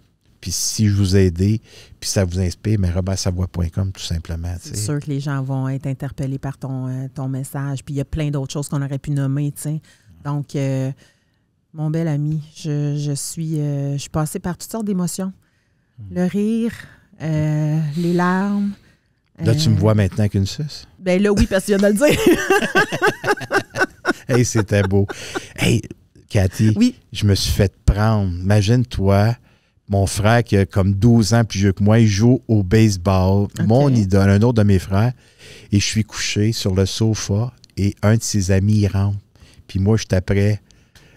Puis si je vous ai aidé, puis ça vous inspire, mais rebassavoie.com tout simplement. C'est sûr que les gens vont être interpellés par ton, euh, ton message. Puis il y a plein d'autres choses qu'on aurait pu nommer, tu sais. Donc, euh, mon bel ami, je, suis, euh, je suis passée par toutes sortes d'émotions. Hmm. Le rire, les larmes. Là, tu me vois maintenant qu'une suce? Ben là, oui, parce qu'il vient de le dire. hey, c'était beau. Hey, Cathy, je me suis fait prendre. Imagine-toi mon frère, qui a comme 12 ans plus vieux que moi, il joue au baseball. Mon idole, un autre de mes frères. Et je suis couché sur le sofa et un de ses amis il rentre. Puis moi, je après.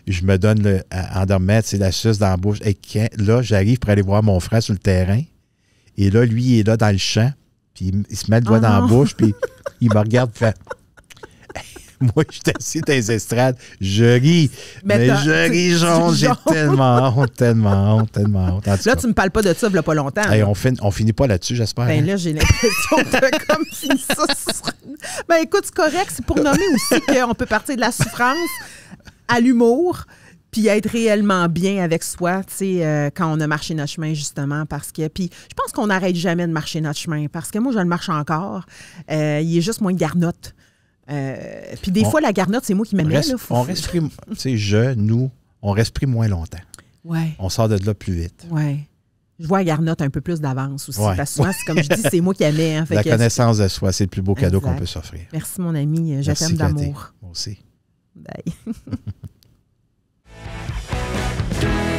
je me donne le endormir, c'est la suce dans la bouche. Et là, j'arrive pour aller voir mon frère sur le terrain. Et là, lui, il est là dans le champ. Puis il, se met le doigt dans la ah. bouche. Puis il me regarde. Fait, Moi, je suis assis dans les estrades, je ris. Mais, je ris j'ai tellement honte, tellement honte, tellement honte. Là, tu me parles pas de ça, il pas longtemps. on, ne on, finit pas là-dessus, j'espère. Ben hein. là, j'ai l'impression de comme ça. Ben écoute, c'est correct, c'est pour nommer aussi qu'on peut partir de la souffrance à l'humour puis être réellement bien avec soi, tu sais, euh, quand on a marché notre chemin, justement, parce que... Puis je pense qu'on n'arrête jamais de marcher notre chemin, parce que moi, je le marche encore. Euh, il est juste moins garnotte. Euh, puis des fois, la garnotte, c'est moi qui m'aimais. on respire... tu sais, je, nous, on respire moins longtemps. Ouais. On sort de là plus vite. Ouais. Je vois la garnotte un peu plus d'avance aussi. Ouais. Parce que souvent, comme je dis, c'est moi qui aime. la hein, connaissance de soi, c'est le plus beau cadeau qu'on peut s'offrir. Merci, mon ami. Euh, je t'aime d'amour. Moi aussi. Bye.